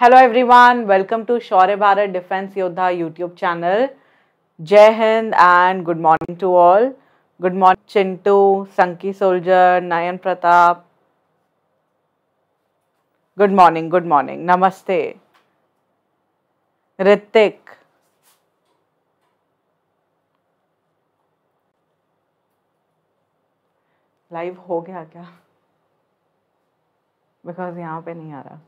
Hello everyone welcome to Shaurya Bharat defence Yoddha YouTube channel Jai Hind and good morning to all good morning Chintu Sanki soldier Nayan Pratap good morning good morning नमस्ते Hrithik live हो गया क्या because यहाँ पे नहीं आ रहा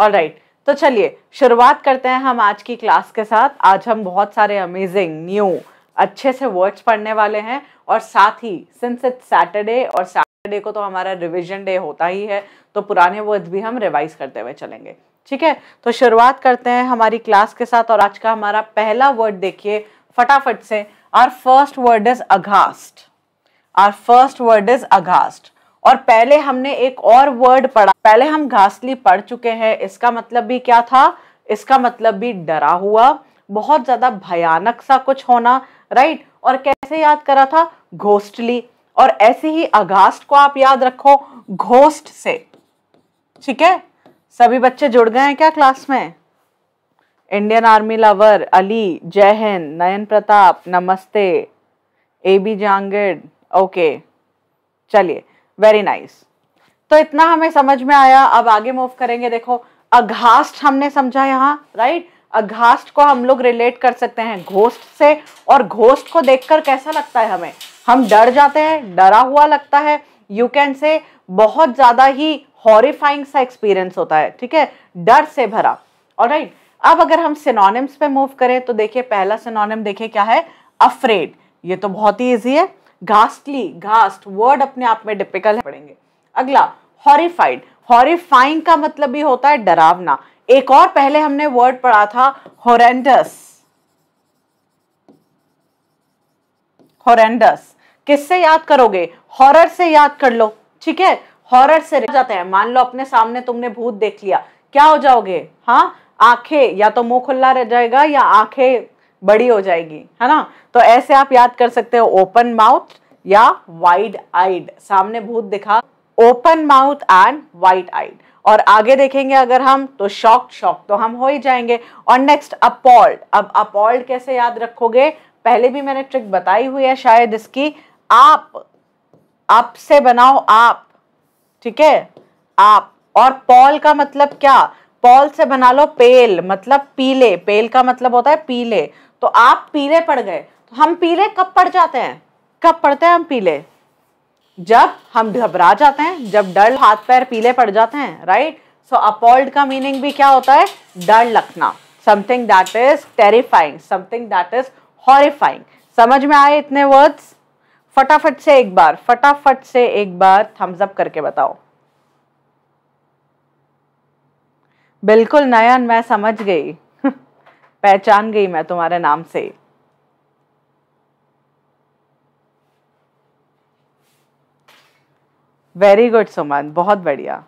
ऑल राइट तो चलिए शुरुआत करते हैं हम आज की क्लास के साथ आज हम बहुत सारे अमेजिंग न्यू अच्छे से वर्ड्स पढ़ने वाले हैं और साथ ही सिंस इट्स सैटरडे और सैटरडे को तो हमारा रिविजन डे होता ही है तो पुराने वर्ड्स भी हम रिवाइज करते हुए चलेंगे ठीक है तो शुरुआत करते हैं हमारी क्लास के साथ और आज का हमारा पहला वर्ड देखिए फटाफट से our first word is aghast our first word is aghast और पहले हमने एक और वर्ड पढ़ा पहले हम घासली पढ़ चुके हैं इसका मतलब भी क्या था इसका मतलब भी डरा हुआ बहुत ज़्यादा भयानक सा कुछ होना राइट और कैसे याद करा था घोस्टली और ऐसे ही अगास्ट को आप याद रखो घोस्ट से ठीक है सभी बच्चे जुड़ गए हैं क्या क्लास में इंडियन आर्मी लवर अली जय हिंद नयन प्रताप नमस्ते ए बी जांगेड ओके चलिए वेरी नाइस तो इतना हमें समझ में आया अब आगे मूव करेंगे देखो अघास्ट हमने समझा यहाँ राइट अघास्ट को हम लोग रिलेट कर सकते हैं घोस्ट से और घोस्ट को देखकर कैसा लगता है हमें हम डर जाते हैं डरा हुआ लगता है यू कैन से बहुत ज़्यादा ही हॉरिफाइंग सा एक्सपीरियंस होता है ठीक है डर से भरा और राइट अब अगर हम सिनोनिम्स पे मूव करें तो देखिए पहला सिनोनिम देखिए क्या है अफ्रेड ये तो बहुत ही ईजी है घास्टली घास्ट वर्ड अपने आप में डिपिकल है पढ़ेंगे अगला हॉरीफाइड हॉरीफाइंग का मतलब भी होता है डरावना एक और पहले हमने वर्ड पढ़ा था होरेंडस हॉरेंडस किससे याद करोगे हॉरर से याद कर लो ठीक है हॉरर से जाते हैं मान लो अपने सामने तुमने भूत देख लिया क्या हो जाओगे हाँ आंखें या तो मुंह खुला रह जाएगा या आंखें बड़ी हो जाएगी है ना तो ऐसे आप याद कर सकते हो ओपन माउथ या वाइड आइड सामने भूत दिखा open mouth and wide eyed और आगे देखेंगे अगर हम तो शॉक शॉक तो हम हो ही जाएंगे और नेक्स्ट अपॉल्ड अब अपॉल्ड कैसे याद रखोगे पहले भी मैंने ट्रिक बताई हुई है शायद इसकी आप आप से बनाओ आप ठीक है आप और पॉल का मतलब क्या पॉल से बना लो पेल मतलब पीले पेल का मतलब होता है पीले तो आप पीले पड़ गए तो हम पीले कब पड़ जाते हैं कब पड़ते हैं हम पीले जब हम घबरा जाते हैं जब डर हाथ पैर पीले पड़ जाते हैं राइट सो अपॉल्ड का मीनिंग भी क्या होता है डर लगना something that is terrifying something that is horrifying समझ में आए इतने वर्ड्स फटाफट से एक बार फटाफट से एक बार थम्स अप करके बताओ बिल्कुल नयन मैं समझ गई पहचान गई मैं तुम्हारे नाम से वेरी गुड सुमन बहुत बढ़िया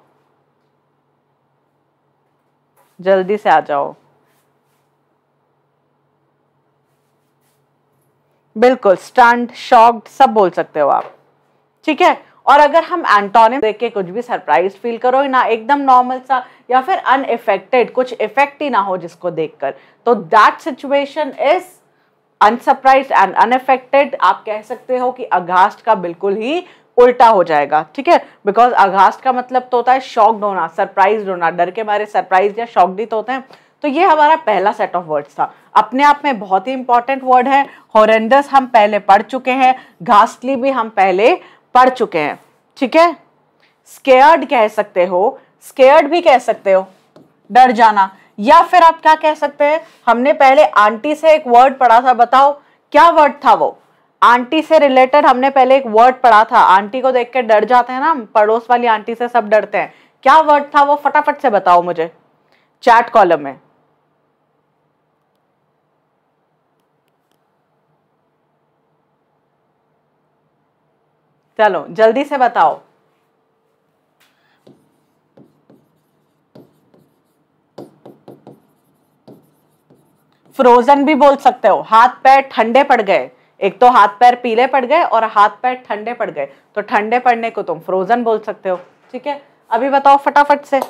जल्दी से आ जाओ बिल्कुल स्टंट शॉक्ड सब बोल सकते हो आप ठीक है और अगर हम एंटोनिम देख के कुछ भी सरप्राइज फील करो ना एकदम नॉर्मल सा या फिर अनएफेक्टेड कुछ इफेक्ट ही ना हो जिसको देखकर तो that situation is unsurprised and unaffected आप कह सकते हो कि अगास्ट का बिल्कुल ही उल्टा हो जाएगा ठीक है बिकॉज अगास्ट का मतलब तो होता है शॉकड होना सरप्राइज होना डर के मारे सरप्राइज या शॉक्ड तो होते हैं तो ये हमारा पहला सेट ऑफ वर्ड्स था अपने आप में बहुत ही इंपॉर्टेंट वर्ड है हॉरेंडस हम पहले पढ़ चुके हैं घास्टली भी हम पहले पढ़ चुके हैं ठीक है स्केर्ड कह सकते हो स्केर्ड भी कह सकते हो डर जाना या फिर आप क्या कह सकते हैं हमने पहले आंटी से एक वर्ड पढ़ा था बताओ क्या वर्ड था वो आंटी से रिलेटेड हमने पहले एक वर्ड पढ़ा था आंटी को देख के डर जाते हैं ना पड़ोस वाली आंटी से सब डरते हैं क्या वर्ड था वो फटाफट से बताओ मुझे चैट कॉलम में चलो जल्दी से बताओ फ्रोजन भी बोल सकते हो हाथ पैर ठंडे पड़ गए एक तो हाथ पैर पीले पड़ गए और हाथ पैर ठंडे पड़ गए तो ठंडे पड़ने को तुम फ्रोजन बोल सकते हो ठीक है अभी बताओ फटाफट से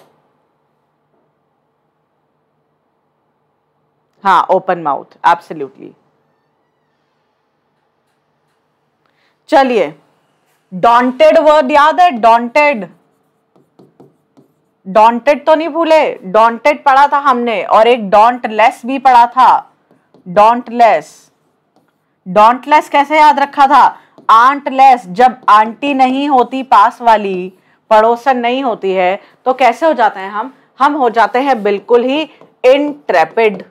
हाँ ओपन माउथ एब्सोल्युटली चलिए डॉन्टेड वर्ड याद है डॉन्टेड डॉन्टेड तो नहीं भूले डॉन्टेड पढ़ा था हमने और एक लेस भी पढ़ा था डॉन्ट लेस कैसे याद रखा था आंटलेस जब आंटी नहीं होती पास वाली पड़ोसन नहीं होती है तो कैसे हो जाते हैं हम हम हो जाते हैं बिल्कुल ही इंट्रेपिड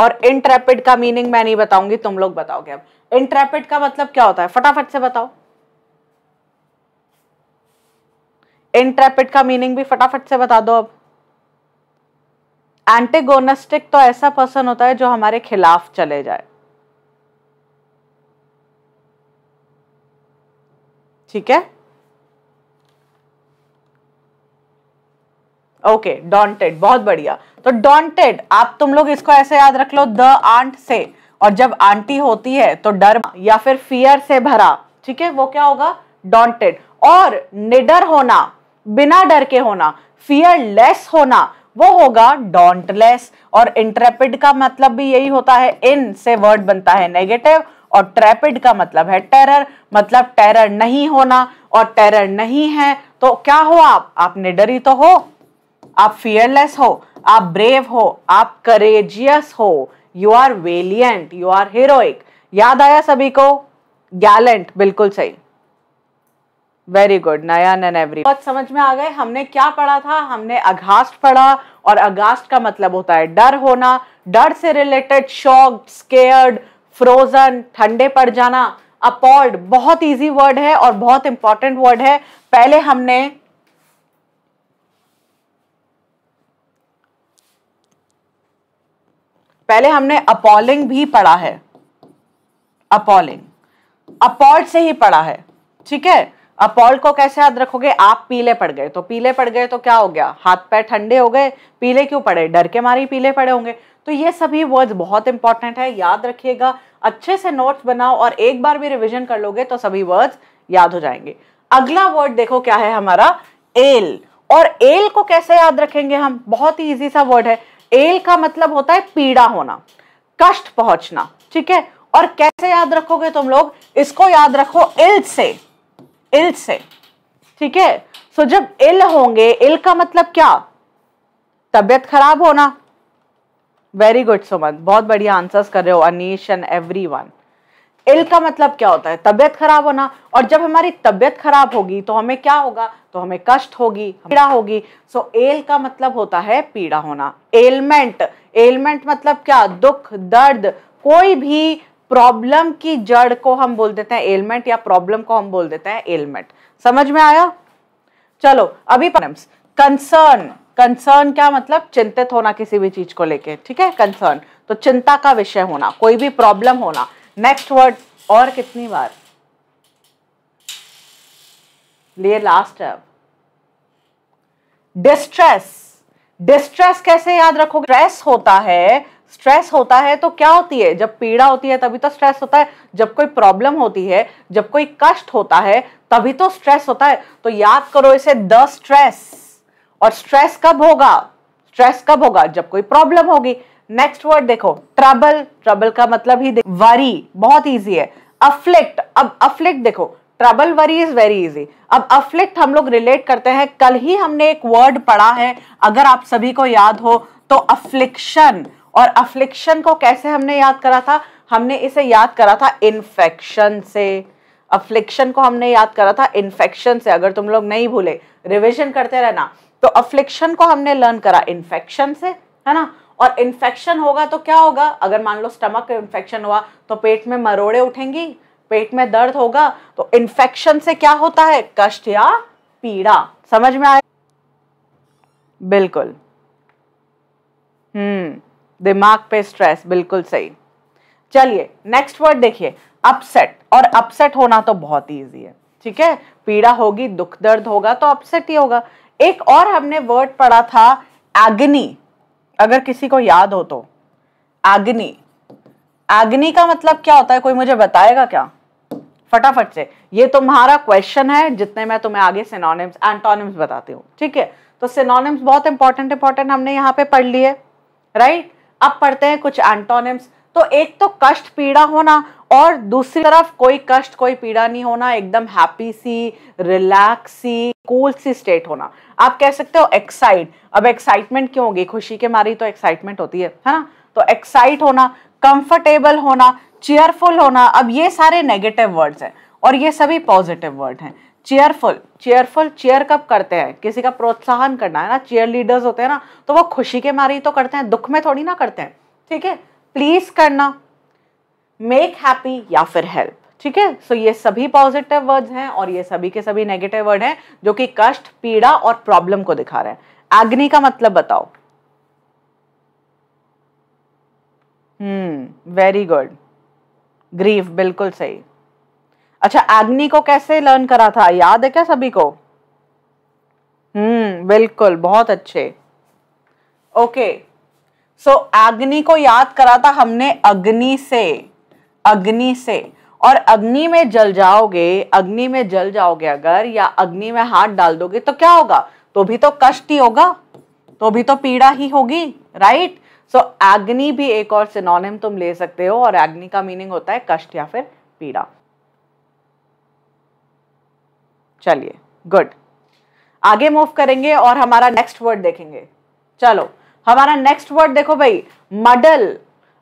और इंट्रेपिड का मीनिंग मैं नहीं बताऊंगी तुम लोग बताओगे अब इंट्रेपिड का मतलब क्या होता है फटाफट से बताओ इंट्रेपिड का मीनिंग भी फटाफट से बता दो अब एंटेगोनिस्टिक तो ऐसा पर्सन होता है जो हमारे खिलाफ चले जाए ठीक है ओके डॉन्टेड बहुत बढ़िया तो डॉन्टेड आप तुम लोग इसको ऐसे याद रख लो द आंट से और जब आंटी होती है तो डर या फिर फियर से भरा ठीक है वो क्या होगा डॉन्टेड और निडर होना बिना डर के होना फियरलेस होना वो होगा डॉन्टलेस और इंट्रेपिड का मतलब भी यही होता है इन से वर्ड बनता है नेगेटिव और ट्रेपिड का मतलब है टेरर मतलब टेरर नहीं होना और टेरर नहीं है तो क्या हो आप आप निडरी तो हो आप फियरलेस हो आप ब्रेव हो आप करेजियस हो you are valiant you are heroic याद आया सभी को गैलेंट बिल्कुल सही very good Nayan and every बहुत समझ में आ गए हमने क्या पढ़ा था हमने अगास्ट पढ़ा और अगास्ट का मतलब होता है डर होना डर से रिलेटेड शॉक स्केयर्ड फ्रोजन ठंडे पड़ जाना अपॉल्ड बहुत इजी वर्ड है और बहुत इंपॉर्टेंट वर्ड है पहले हमने पहले हमने अपॉलिंग भी पढ़ा है अपॉलिंग अपॉल्ड से ही पढ़ा है ठीक है अपॉल को कैसे याद रखोगे आप पीले पड़ गए तो पीले पड़ गए तो क्या हो गया हाथ पैर ठंडे हो गए पीले क्यों पड़े डर के मारे पीले पड़े होंगे तो ये सभी वर्ड्स बहुत इंपॉर्टेंट है याद रखिएगा अच्छे से नोट्स बनाओ और एक बार भी रिविजन कर लोगे तो सभी वर्ड्स याद हो जाएंगे अगला वर्ड देखो क्या है हमारा एल और एल को कैसे याद रखेंगे हम बहुत ही इजी सा वर्ड है एल का मतलब होता है पीड़ा होना कष्ट पहुंचना ठीक है और कैसे याद रखोगे तुम लोग इसको याद रखो इल से इल से ठीक है सो जब इल होंगे इल का मतलब क्या तबियत खराब होना वेरी गुड सुमन बहुत बढ़िया आंसर्स कर रहे हो Anish and everyone ill का मतलब क्या होता है तबियत खराब होना और जब हमारी तबियत खराब होगी तो हमें क्या होगा तो हमें कष्ट होगी पीड़ा होगी सो एल का मतलब होता है पीड़ा होना एलमेंट एलमेंट मतलब क्या दुख दर्द कोई भी प्रॉब्लम की जड़ को हम बोल देते हैं एलमेंट या प्रॉब्लम को हम बोल देते हैं एलमेंट समझ में आया चलो अभी कंसर्न कंसर्न क्या मतलब चिंतित होना किसी भी चीज को लेके ठीक है कंसर्न तो चिंता का विषय होना कोई भी प्रॉब्लम होना नेक्स्ट वर्ड और कितनी बार लिए लास्ट है डिस्ट्रेस डिस्ट्रेस कैसे याद रखोगे स्ट्रेस होता है स्ट्रेस होता है तो क्या होती है जब पीड़ा होती है तभी तो स्ट्रेस होता है जब कोई प्रॉब्लम होती है जब कोई कष्ट होता है तभी तो स्ट्रेस होता है तो याद करो इसे द स्ट्रेस और स्ट्रेस कब होगा स्ट्रेस कब होगा जब कोई प्रॉब्लम होगी नेक्स्ट वर्ड देखो ट्रबल ट्रबल का मतलब ही वरी बहुत ईजी है अफ्लिक्ट अब अफ्लिक्ट देखो trouble worry is very easy अब अफ्लिक्ट हम लोग रिलेट करते हैं कल ही हमने एक वर्ड पढ़ा है अगर आप सभी को याद हो तो अफ्लिक्शन और अफ्लिक्शन को कैसे हमने याद करा था हमने इसे याद करा था इन्फेक्शन से अफ्लिक्शन को हमने याद करा था इन्फेक्शन से अगर तुम लोग नहीं भूले रिविजन करते रहना तो अफ्लिक्शन को हमने लर्न करा इन्फेक्शन से है ना और इन्फेक्शन होगा तो क्या होगा अगर मान लो स्टमक इन्फेक्शन हुआ तो पेट में मरोड़े उठेंगी पेट में दर्द होगा तो इन्फेक्शन से क्या होता है कष्ट या पीड़ा समझ में आए बिल्कुल हम्म दिमाग पे स्ट्रेस बिल्कुल सही चलिए नेक्स्ट वर्ड देखिए अपसेट और अपसेट होना तो बहुत ही ईजी है ठीक है पीड़ा होगी दुख दर्द होगा तो अपसेट ही होगा एक और हमने वर्ड पढ़ा था एग्नी अगर किसी को याद हो तो एग्नी एग्नी का मतलब क्या होता है कोई मुझे बताएगा क्या फटाफट से ये तुम्हारा क्वेश्चन है जितने मैं तुम्हें आगे सिनोनिम्स एंटोनिम्स बताती हूँ ठीक है तो सिनोनिम्स बहुत इंपॉर्टेंट इंपॉर्टेंट हमने यहाँ पे पढ़ लिए राइट अब पढ़ते हैं कुछ एंटोनिम्स तो एक तो कष्ट पीड़ा होना और दूसरी तरफ कोई कष्ट कोई पीड़ा नहीं होना एकदम हैप्पी सी रिलैक्स सी कूल सी स्टेट होना आप कह सकते हो एक्साइट अब एक्साइटमेंट क्यों होगी खुशी के मारी तो एक्साइटमेंट होती है है ना तो एक्साइट होना कंफर्टेबल होना चेयरफुल होना अब ये सारे नेगेटिव वर्ड्स हैं और ये सभी पॉजिटिव वर्ड हैं चेयरफुल चेयरफुल चेयर कब करते हैं किसी का प्रोत्साहन करना है ना चेयर लीडर्स होते हैं ना तो वो खुशी के मारे ही तो करते हैं दुख में थोड़ी ना करते हैं ठीक है प्लीज करना मेक हैप्पी या फिर हेल्प ठीक है सो ये सभी पॉजिटिव वर्ड्स हैं और ये सभी के सभी नेगेटिव वर्ड हैं जो कि कष्ट पीड़ा और प्रॉब्लम को दिखा रहे हैं अग्नि का मतलब बताओ हम्म वेरी गुड ग्रीफ बिल्कुल सही अच्छा अग्नि को कैसे लर्न करा था याद है क्या सभी को हम्म बिल्कुल बहुत अच्छे ओके सो अग्नि को याद करा था हमने अग्नि से अग्नि से और अग्नि में जल जाओगे अग्नि में जल जाओगे अगर या अग्नि में हाथ डाल दोगे तो क्या होगा तो भी तो कष्ट ही होगा तो भी तो पीड़ा ही होगी राइट सो अग्नि भी एक और सिनोनिम तुम ले सकते हो और अग्नि का मीनिंग होता है कष्ट या फिर पीड़ा चलिए गुड आगे मूव करेंगे और हमारा नेक्स्ट वर्ड देखेंगे चलो हमारा नेक्स्ट वर्ड देखो भाई मडल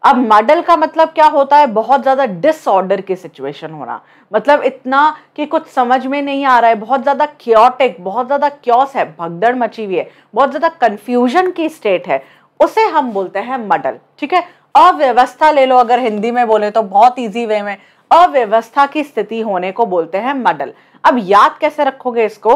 अब मडल का मतलब क्या होता है बहुत ज़्यादा डिसऑर्डर की सिचुएशन होना मतलब इतना कि कुछ समझ में नहीं आ रहा है बहुत ज़्यादा क्योटिक बहुत ज़्यादा क्योस है भगदड़ मची हुई है बहुत ज़्यादा कंफ्यूजन की स्टेट है उसे हम बोलते हैं मडल ठीक है अव्यवस्था ले लो अगर हिंदी में बोले तो बहुत ईजी वे में अव्यवस्था की स्थिति होने को बोलते हैं मडल अब याद कैसे रखोगे इसको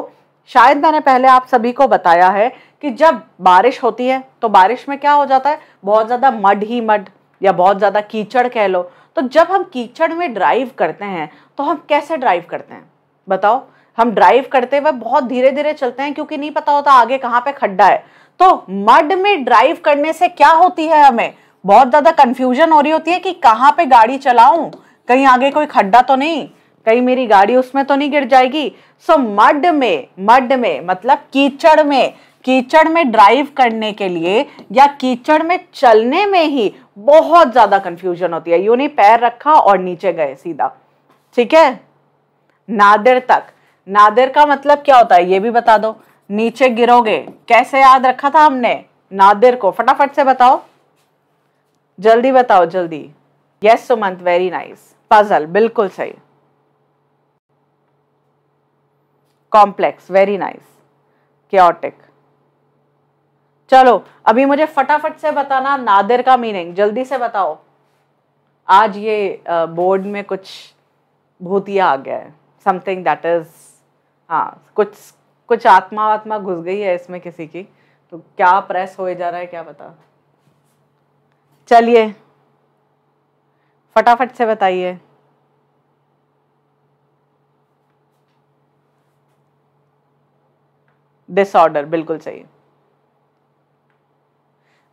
शायद मैंने पहले आप सभी को बताया है कि जब बारिश होती है तो बारिश में क्या हो जाता है बहुत ज़्यादा मड ही मड या बहुत ज़्यादा कीचड़ कह लो तो जब हम कीचड़ में ड्राइव करते हैं तो हम कैसे ड्राइव करते हैं बताओ हम ड्राइव करते हुए बहुत धीरे धीरे चलते हैं क्योंकि नहीं पता होता आगे कहाँ पे खड्डा है तो मड में ड्राइव करने से क्या होती है हमें बहुत ज़्यादा कन्फ्यूजन हो रही होती है कि कहाँ पे गाड़ी चलाऊ कहीं आगे कोई खड्डा तो नहीं कहीं मेरी गाड़ी उसमें तो नहीं गिर जाएगी सो मड में मड में मतलब कीचड़ में कीचड़ में ड्राइव करने के लिए या कीचड़ में चलने में ही बहुत ज़्यादा कंफ्यूजन होती है यूनि पैर रखा और नीचे गए सीधा ठीक है नादिर तक नादिर का मतलब क्या होता है ये भी बता दो नीचे गिरोगे कैसे याद रखा था हमने नादिर को फटाफट से बताओ जल्दी बताओ जल्दी yes Sumant very nice puzzle बिल्कुल सही कॉम्प्लेक्स वेरी नाइस क्योटिक चलो अभी मुझे फटाफट से बताना नादिर का मीनिंग जल्दी से बताओ आज ये बोर्ड में कुछ भूतिया आ गया है समथिंग दैट इज हाँ कुछ कुछ आत्मा आत्मा घुस गई है इसमें किसी की तो क्या प्रेस हो जा रहा है क्या बता चलिए फटाफट से बताइए डिसऑर्डर बिल्कुल सही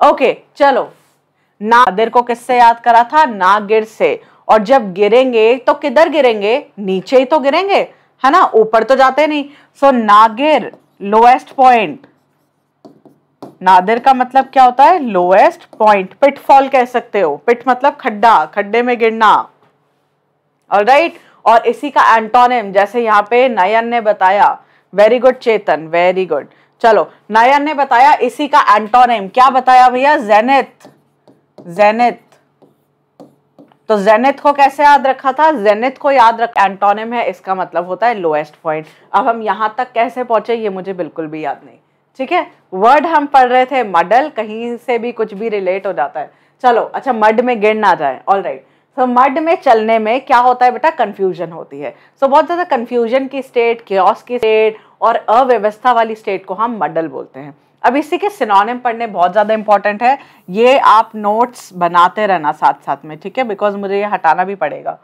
ओके okay, चलो नादिर को किससे याद करा था नागिर से और जब गिरेंगे तो किधर गिरेंगे नीचे ही तो गिरेंगे है ना ऊपर तो जाते नहीं so so, nadir lowest point nadir का मतलब क्या होता है लोएस्ट पॉइंट पिटफॉल कह सकते हो पिट मतलब खड्डा खड्डे में गिरना और right? और इसी का एंटोनिम जैसे यहां पे नयन ने बताया very good Chetan very good चलो नयन ने बताया इसी का एंटोनिम क्या बताया भैया जेनेत जेनेत तो जेनेत को कैसे याद रखा था जेनेत को याद रख एंटोनिम है इसका मतलब होता है लोएस्ट पॉइंट अब हम यहां तक कैसे पहुंचे ये मुझे बिल्कुल भी याद नहीं ठीक है वर्ड हम पढ़ रहे थे मडल कहीं से भी कुछ भी रिलेट हो जाता है चलो अच्छा मड में गिर ना जाए ऑल राइट right. तो मड में चलने में क्या होता है बेटा कन्फ्यूजन होती है सो so, बहुत ज़्यादा कन्फ्यूजन की स्टेट क्योस की स्टेट और अव्यवस्था वाली स्टेट को हम मडल बोलते हैं अब इसी के सिनोनिम पढ़ने बहुत ज़्यादा इंपॉर्टेंट है ये आप नोट्स बनाते रहना साथ साथ में ठीक है बिकॉज मुझे ये हटाना भी पड़ेगा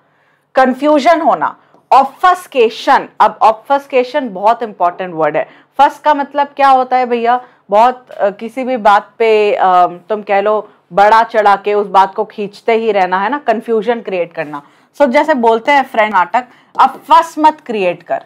कन्फ्यूजन होना ऑफस्केशन अब ऑफस्केशन बहुत इंपॉर्टेंट वर्ड है फस का मतलब क्या होता है भैया बहुत किसी भी बात पे तुम कह लो बड़ा चढ़ा के उस बात को खींचते ही रहना है ना कंफ्यूजन क्रिएट करना सो so, जैसे बोलते हैं फ्रेंड नाटक फस मत क्रिएट कर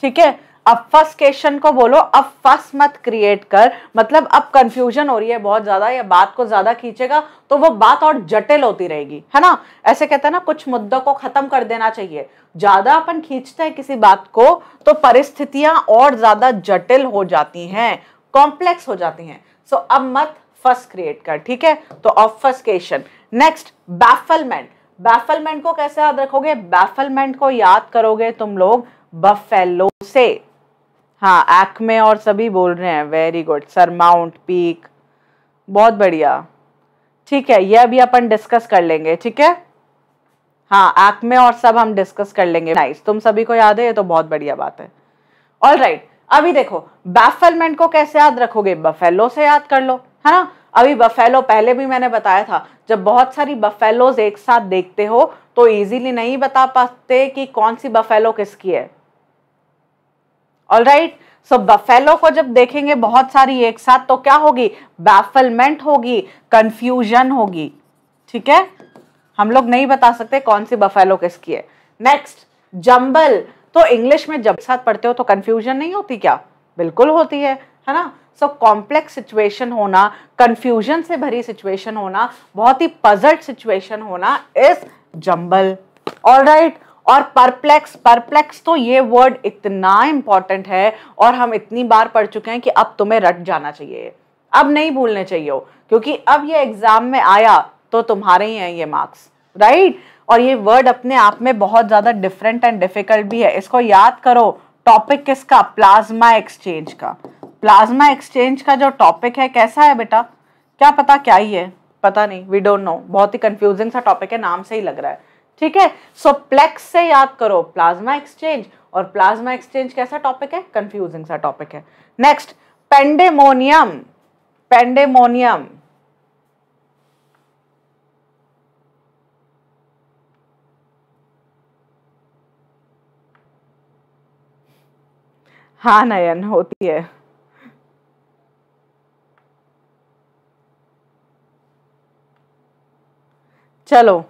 ठीक है अब फस्केशन को बोलो अब फस मत क्रिएट कर मतलब अब कंफ्यूजन हो रही है बहुत ज्यादा या बात को ज्यादा खींचेगा तो वो बात और जटिल होती रहेगी है ना ऐसे कहते हैं ना कुछ मुद्दों को खत्म कर देना चाहिए ज्यादा अपन खींचते हैं किसी बात को तो परिस्थितियां और ज्यादा जटिल हो जाती हैं कॉम्प्लेक्स हो जाती हैं सो so, अब मत फस क्रिएट कर ठीक है तो ऑफस्केशन नेक्स्ट बैफलमेंट बैफलमेंट को कैसे याद रखोगे बैफलमेंट को याद करोगे तुम लोग बफेलो से हाँ एक्मे में और सभी बोल रहे हैं very good sir mount peak बहुत बढ़िया ठीक है यह भी अपन डिस्कस कर लेंगे ठीक है हाँ एक्मे और सब हम डिस्कस कर लेंगे नाइस तुम सभी को याद है ये तो बहुत बढ़िया बात है ऑल राइट right, अभी देखो बैफलमेंट को कैसे याद रखोगे बफेलो से याद कर लो है ना अभी बफेलो पहले भी मैंने बताया था जब बहुत सारी बफेलोज एक साथ देखते हो तो इजीली नहीं बता पाते कि कौन सी बफेलो किसकी है ऑल राइट सो बफेलो को जब देखेंगे बहुत सारी एक साथ तो क्या होगी बैफलमेंट होगी कंफ्यूजन होगी ठीक है हम लोग नहीं बता सकते कौन सी बफेलो किसकी है नेक्स्ट जंबल तो इंग्लिश में जब साथ पढ़ते हो तो कंफ्यूजन नहीं होती क्या बिल्कुल होती है है ना सो कॉम्प्लेक्स सिचुएशन होना कंफ्यूजन से भरी सिचुएशन होना बहुत ही पजल्ड सिचुएशन होना इज जंबल ऑल राइट और परप्लेक्स परप्लेक्स तो ये वर्ड इतना इंपॉर्टेंट है और हम इतनी बार पढ़ चुके हैं कि अब तुम्हें रट जाना चाहिए अब नहीं भूलने चाहिए क्योंकि अब ये एग्जाम में आया तो तुम्हारे ही हैं ये मार्क्स राइट और ये वर्ड अपने आप में बहुत ज़्यादा डिफरेंट एंड डिफिकल्ट भी है इसको याद करो टॉपिक किसका प्लाज्मा एक्सचेंज का प्लाज्मा एक्सचेंज का जो टॉपिक है कैसा है बेटा क्या पता क्या ही है पता नहीं वी डोंट नो बहुत ही कंफ्यूजिंग सा टॉपिक है नाम से ही लग रहा है ठीक है सो प्लेक्स से याद करो प्लाज्मा एक्सचेंज और प्लाज्मा एक्सचेंज कैसा टॉपिक है कंफ्यूजिंग सा टॉपिक है नेक्स्ट पेंडेमोनियम पेंडेमोनियम हाँ नयन होती है चलो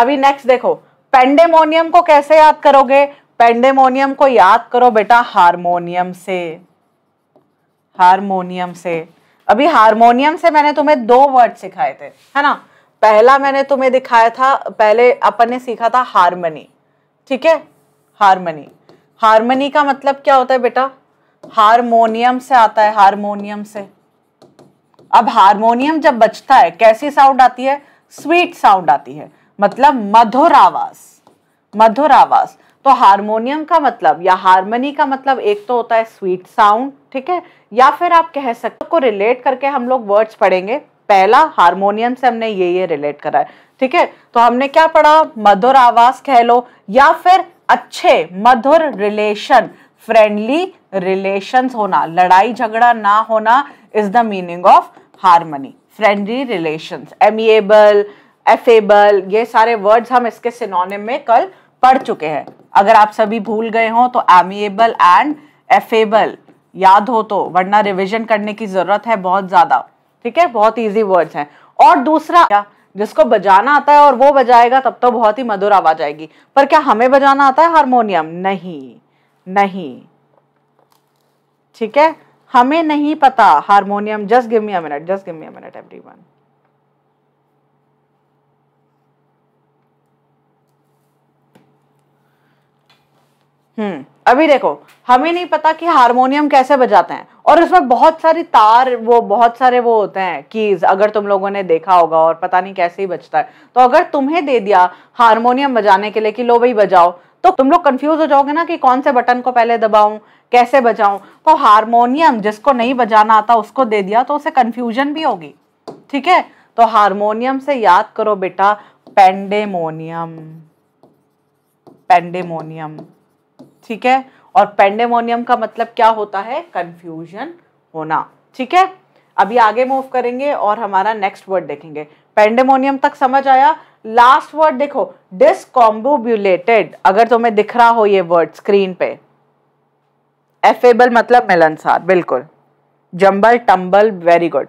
अभी नेक्स्ट देखो पेंडेमोनियम को कैसे याद करोगे पेंडेमोनियम को याद करो बेटा हारमोनियम से हारमोनियम से अभी हारमोनियम से मैंने तुम्हें दो वर्ड सिखाए थे है ना पहला मैंने तुम्हें दिखाया था पहले अपन ने सीखा था हारमनी ठीक है हारमनी हारमनी का मतलब क्या होता है बेटा हारमोनियम से आता है हारमोनियम से अब हारमोनियम जब बचता है कैसी साउंड आती है स्वीट साउंड आती है मतलब मधुर आवाज मधुर आवाज तो हारमोनियम का मतलब या हारमोनी का मतलब एक तो होता है स्वीट साउंड ठीक है या फिर आप कह सकते को रिलेट करके हम लोग वर्ड्स पढ़ेंगे पहला हारमोनियम से हमने ये ये रिलेट करा है ठीक है तो हमने क्या पढ़ा मधुर आवाज कह लो या फिर अच्छे मधुर रिलेशन फ्रेंडली रिलेशंस होना लड़ाई झगड़ा ना होना is the meaning of harmony friendly relation amiable affable ये सारे वर्ड्स हम इसके सिनोनिम में कल पढ़ चुके हैं अगर आप सभी भूल गए हो तो एमिएबल एंड एफेबल याद हो तो वरना रिविजन करने की ज़रूरत है बहुत ज़्यादा ठीक है बहुत ईजी वर्ड्स हैं और दूसरा क्या जिसको बजाना आता है और वो बजाएगा तब तो बहुत ही मधुर आवाज आएगी पर क्या हमें बजाना आता है हारमोनियम नहीं नहीं ठीक है हमें नहीं पता harmonium just give me a minute just give me a minute everyone hmm अभी देखो हमें नहीं पता कि हारमोनियम कैसे बजाते हैं और उसमें बहुत सारी तार वो बहुत सारे वो होते हैं कीज अगर तुम लोगों ने देखा होगा और पता नहीं कैसे ही बजता है तो अगर तुम्हें दे दिया हारमोनियम बजाने के लिए कि लो भाई बजाओ तो तुम लोग कंफ्यूज हो जाओगे ना कि कौन से बटन को पहले दबाऊं कैसे बजाऊं तो हारमोनियम जिसको नहीं बजाना आता उसको दे दिया तो उसे कंफ्यूजन भी होगी ठीक है तो हारमोनियम से याद करो बेटा पेंडेमोनियम पेंडेमोनियम ठीक है और पेंडेमोनियम का मतलब क्या होता है कंफ्यूजन होना ठीक है अभी आगे मूव करेंगे और हमारा नेक्स्ट वर्ड देखेंगे पेंडेमोनियम तक समझ आया लास्ट वर्ड देखो डिसकॉम्बुबुलेटेड अगर तुम्हें दिख रहा हो ये वर्ड स्क्रीन पे एफेबल मतलब मिलनसार बिल्कुल jumble tumble very good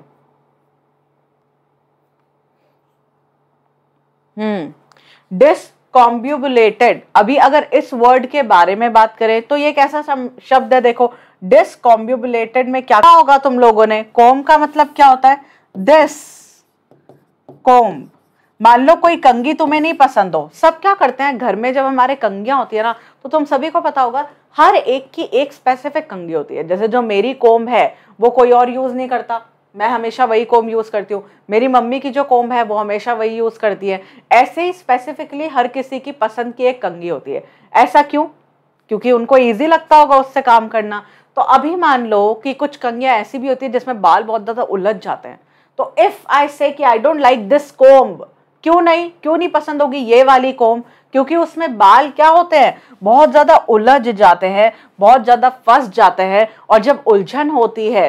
hmm discombobulated अभी अगर इस वर्ड के बारे में बात करें तो ये कैसा शब्द है देखो डिसकॉम्बुबुलेटेड में क्या होगा तुम लोगों ने कॉम का मतलब क्या होता है दिस कॉम्ब मान लो कोई कंगी तुम्हें नहीं पसंद हो सब क्या करते हैं घर में जब हमारे कंगियाँ होती है ना तो तुम सभी को पता होगा हर एक की एक स्पेसिफिक कंगी होती है जैसे जो मेरी कोम है वो कोई और यूज़ नहीं करता मैं हमेशा वही कोम यूज़ करती हूँ मेरी मम्मी की जो कोम है वो हमेशा वही यूज़ करती है ऐसे ही स्पेसिफिकली हर किसी की पसंद की एक कंगी होती है ऐसा क्यों क्योंकि उनको ईजी लगता होगा उससे काम करना तो अभी मान लो कि कुछ कंगियाँ ऐसी भी होती है जिसमें बाल बहुत ज़्यादा उलझ जाते हैं तो if I say I don't like this comb क्यों नहीं क्यों नहीं पसंद होगी ये वाली कॉम क्योंकि उसमें बाल क्या होते हैं बहुत ज़्यादा उलझ जाते हैं बहुत ज़्यादा फंस जाते हैं और जब उलझन होती है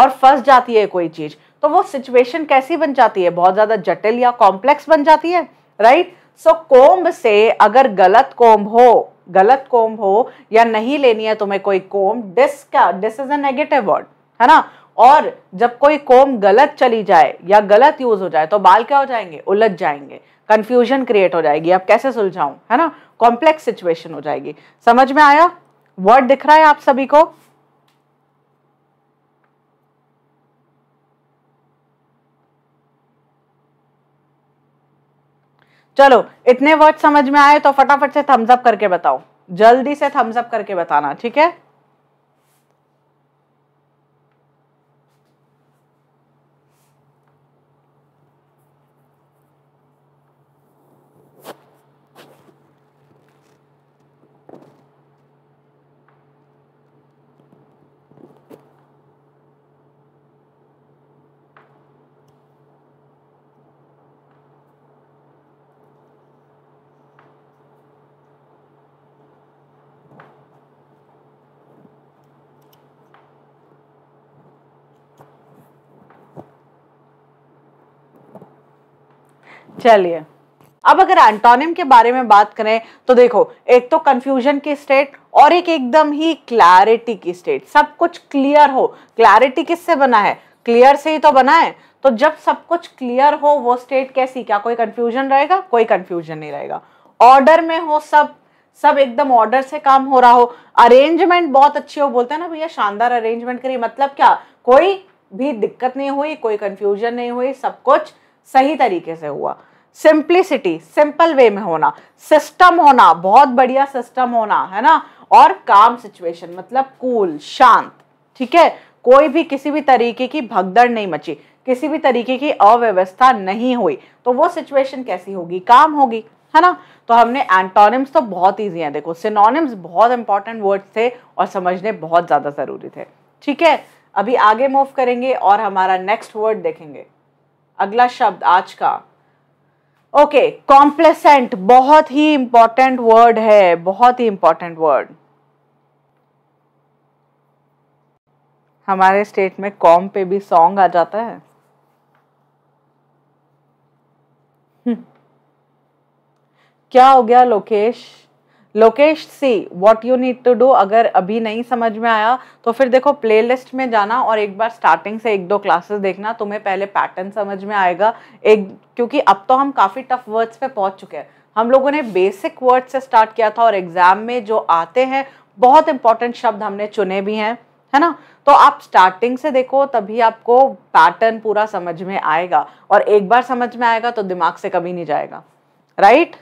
और फंस जाती है कोई चीज़ तो वो सिचुएशन कैसी बन जाती है बहुत ज़्यादा जटिल या कॉम्प्लेक्स बन जाती है राइट सो कोम्ब से अगर गलत कोम्ब हो गलत कोम्ब हो या नहीं लेनी है तुम्हें कोई कोम्ब डिस का dis is a negative word है ना और जब कोई कोम गलत चली जाए या गलत यूज हो जाए तो बाल क्या हो जाएंगे उलझ जाएंगे कंफ्यूजन क्रिएट हो जाएगी अब कैसे सुलझाऊं है ना कॉम्प्लेक्स सिचुएशन हो जाएगी समझ में आया वर्ड दिख रहा है आप सभी को चलो इतने वर्ड समझ में आए तो फटाफट से थम्स अप करके बताओ जल्दी से थम्सअप करके बताना ठीक है चलिए अब अगर एंटोनिम के बारे में बात करें तो देखो एक तो कंफ्यूजन की स्टेट और एक एकदम ही क्लैरिटी की स्टेट सब कुछ क्लियर हो क्लैरिटी किससे बना है क्लियर से ही तो बना है तो जब सब कुछ क्लियर हो वो स्टेट कैसी क्या कोई कंफ्यूजन रहेगा कोई कंफ्यूजन नहीं रहेगा ऑर्डर में हो सब सब एकदम ऑर्डर से काम हो रहा हो अरेंजमेंट बहुत अच्छी हो बोलते हैं ना भैया शानदार अरेंजमेंट करिए मतलब क्या कोई भी दिक्कत नहीं हुई कोई कंफ्यूजन नहीं हुई सब कुछ सही तरीके से हुआ सिंप्लिसिटी सिंपल वे में होना सिस्टम होना बहुत बढ़िया सिस्टम होना है ना और काम सिचुएशन मतलब कूल शांत ठीक है कोई भी किसी भी तरीके की भगदड़ नहीं मची किसी भी तरीके की अव्यवस्था नहीं हुई तो वो सिचुएशन कैसी होगी काम होगी है ना तो हमने एंटोनिम्स तो बहुत ईजी हैं देखो सिनोनिम्स बहुत इंपॉर्टेंट वर्ड्स थे और समझने बहुत ज़्यादा ज़रूरी थे ठीक है अभी आगे मूव करेंगे और हमारा नेक्स्ट वर्ड देखेंगे अगला शब्द आज का ओके कॉम्प्लेसेंट बहुत ही इंपॉर्टेंट वर्ड है बहुत ही इंपॉर्टेंट वर्ड हमारे स्टेट में कॉम पे भी सॉन्ग आ जाता है क्या हो गया Lokesh Lokesh see what you need to do अगर अभी नहीं समझ में आया तो फिर देखो प्लेलिस्ट में जाना और एक बार स्टार्टिंग से एक दो क्लासेस देखना तुम्हें पहले पैटर्न समझ में आएगा एक क्योंकि अब तो हम काफ़ी टफ वर्ड्स पे पहुंच चुके हैं हम लोगों ने बेसिक वर्ड से स्टार्ट किया था और एग्जाम में जो आते हैं बहुत इंपॉर्टेंट शब्द हमने चुने भी हैं है ना तो आप स्टार्टिंग से देखो तभी आपको पैटर्न पूरा समझ में आएगा और एक बार समझ में आएगा तो दिमाग से कभी नहीं जाएगा राइट right?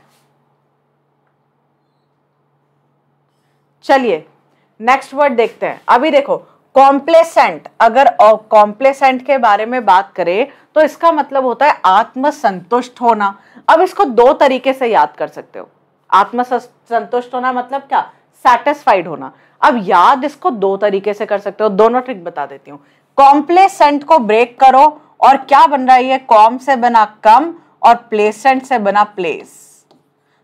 चलिए नेक्स्ट वर्ड देखते हैं अभी देखो कॉम्प्लेसेंट अगर कॉम्प्लेसेंट के बारे में बात करें तो इसका मतलब होता है आत्मसंतुष्ट होना अब इसको दो तरीके से याद कर सकते हो आत्मसंतुष्ट होना मतलब क्या सेटिस्फाइड होना अब याद इसको दो तरीके से कर सकते हो दोनों ट्रिक बता देती हूँ कॉम्प्लेसेंट को ब्रेक करो और क्या बन रहा है ये कॉम से बना कम और प्लेसेंट से बना प्लेस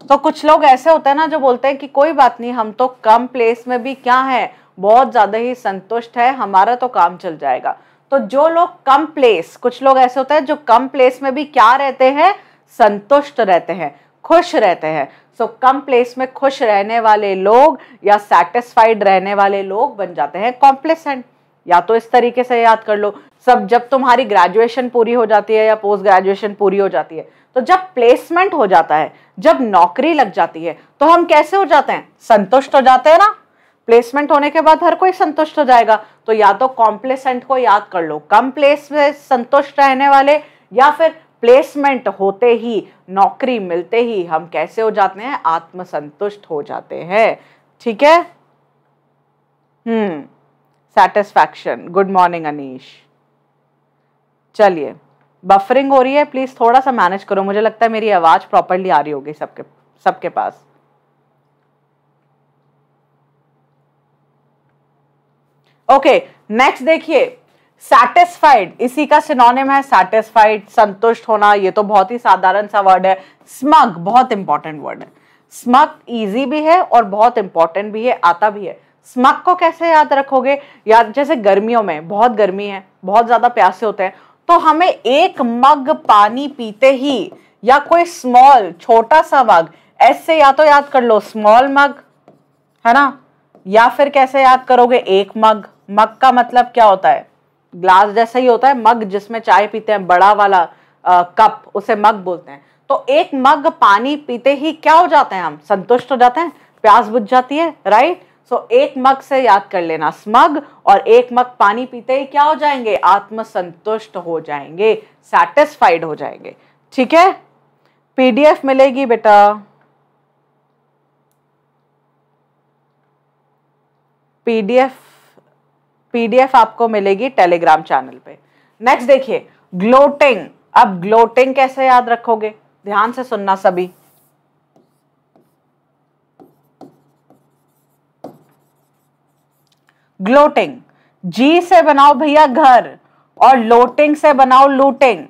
तो कुछ लोग ऐसे होते हैं ना जो बोलते हैं कि कोई बात नहीं हम तो कम प्लेस में भी क्या है बहुत ज़्यादा ही संतुष्ट है हमारा तो काम चल जाएगा तो जो लोग कम प्लेस कुछ लोग ऐसे होते हैं जो कम प्लेस में भी क्या रहते हैं संतुष्ट रहते हैं खुश रहते हैं सो so, कम प्लेस में खुश रहने वाले लोग या सेटिस्फाइड रहने वाले लोग बन जाते हैं कॉम्प्लेसेंट या तो इस तरीके से याद कर लो सब जब तुम्हारी ग्रेजुएशन पूरी हो जाती है या पोस्ट ग्रेजुएशन पूरी हो जाती है तो जब प्लेसमेंट हो जाता है जब नौकरी लग जाती है तो हम कैसे हो जाते हैं संतुष्ट हो जाते हैं ना प्लेसमेंट होने के बाद हर कोई संतुष्ट हो जाएगा तो या तो कॉम्प्लेसेंट को याद कर लो कम प्लेस में संतुष्ट रहने वाले या फिर प्लेसमेंट होते ही नौकरी मिलते ही हम कैसे हो जाते हैं आत्मसंतुष्ट हो जाते हैं ठीक है hmm satisfaction good morning Anish चलिए बफरिंग हो रही है प्लीज़ थोड़ा सा मैनेज करो मुझे लगता है मेरी आवाज़ प्रॉपरली आ रही होगी सबके सबके पास ओके नेक्स्ट देखिए सैटिस्फाइड इसी का सिनोनिम है सैटिस्फाइड संतुष्ट होना ये तो बहुत ही साधारण सा वर्ड है स्मग बहुत इंपॉर्टेंट वर्ड है स्मग इजी भी है और बहुत इंपॉर्टेंट भी है आता भी है स्मग को कैसे याद रखोगे याद जैसे गर्मियों में बहुत गर्मी है बहुत ज़्यादा प्यासे होते हैं तो हमें एक मग पानी पीते ही या कोई स्मॉल छोटा सा मग ऐसे या तो याद कर लो स्मॉल मग है ना या फिर कैसे याद करोगे एक मग मग का मतलब क्या होता है ग्लास जैसा ही होता है मग जिसमें चाय पीते हैं बड़ा वाला आ, कप उसे मग बोलते हैं तो एक मग पानी पीते ही क्या हो जाते हैं हम संतुष्ट हो जाते हैं प्यास बुझ जाती है राइट सो so, एक मग से याद कर लेना स्मग और एक मग पानी पीते ही क्या हो जाएंगे आत्मसंतुष्ट हो जाएंगे सेटिस्फाइड हो जाएंगे ठीक है पीडीएफ मिलेगी बेटा पीडीएफ पीडीएफ आपको मिलेगी टेलीग्राम चैनल पे नेक्स्ट देखिए ग्लोटिंग अब ग्लोटिंग कैसे याद रखोगे ध्यान से सुनना सभी ग्लोटिंग जी से बनाओ भैया घर और लोटिंग से बनाओ लूटिंग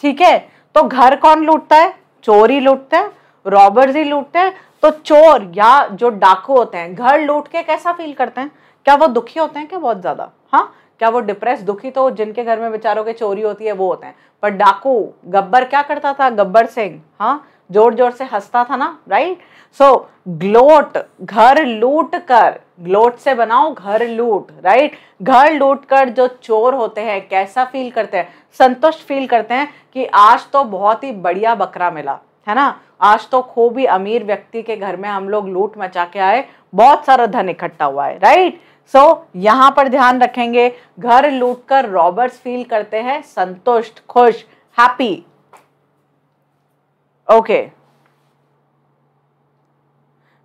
ठीक है तो घर कौन लूटता है चोर ही लूटते हैं रॉबर्स ही लूटते हैं तो चोर या जो डाकू होते हैं घर लूट के कैसा फील करते हैं क्या वो दुखी होते हैं क्या बहुत ज़्यादा हाँ क्या वो डिप्रेस दुखी तो जिनके घर में बेचारों के चोरी होती है वो होते हैं पर डाकू गब्बर क्या करता था गब्बर सिंह हाँ जोर जोर से हंसता था ना राइट सो ग्लोट घर लूट कर ग्लोट से बनाओ घर लूट राइट घर लूट कर जो चोर होते हैं कैसा फील करते हैं संतुष्ट फील करते हैं कि आज तो बहुत ही बढ़िया बकरा मिला है ना आज तो खूब ही अमीर व्यक्ति के घर में हम लोग लूट मचा के आए बहुत सारा धन इकट्ठा हुआ है राइट सो so, यहाँ पर ध्यान रखेंगे घर लूट कर रॉबर्ट्स फील करते हैं संतुष्ट खुश हैप्पी ओके okay.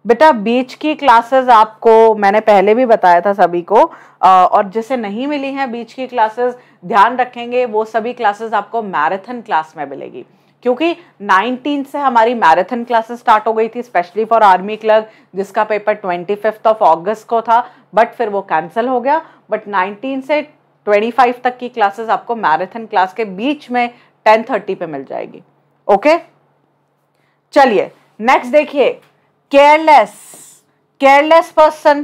बेटा बीच की क्लासेस आपको मैंने पहले भी बताया था सभी को और जिसे नहीं मिली है बीच की क्लासेस ध्यान रखेंगे वो सभी क्लासेस आपको मैराथन क्लास में मिलेगी क्योंकि 19 से हमारी मैराथन क्लासेस स्टार्ट हो गई थी स्पेशली फॉर आर्मी क्लर्क जिसका paper twenty fifth of August को था बट फिर वो कैंसिल हो गया बट 19 से 25 तक की क्लासेस आपको मैराथन क्लास के बीच में 10:30 पे मिल जाएगी ओके चलिए नेक्स्ट देखिए केयरलेस केयरलेस पर्सन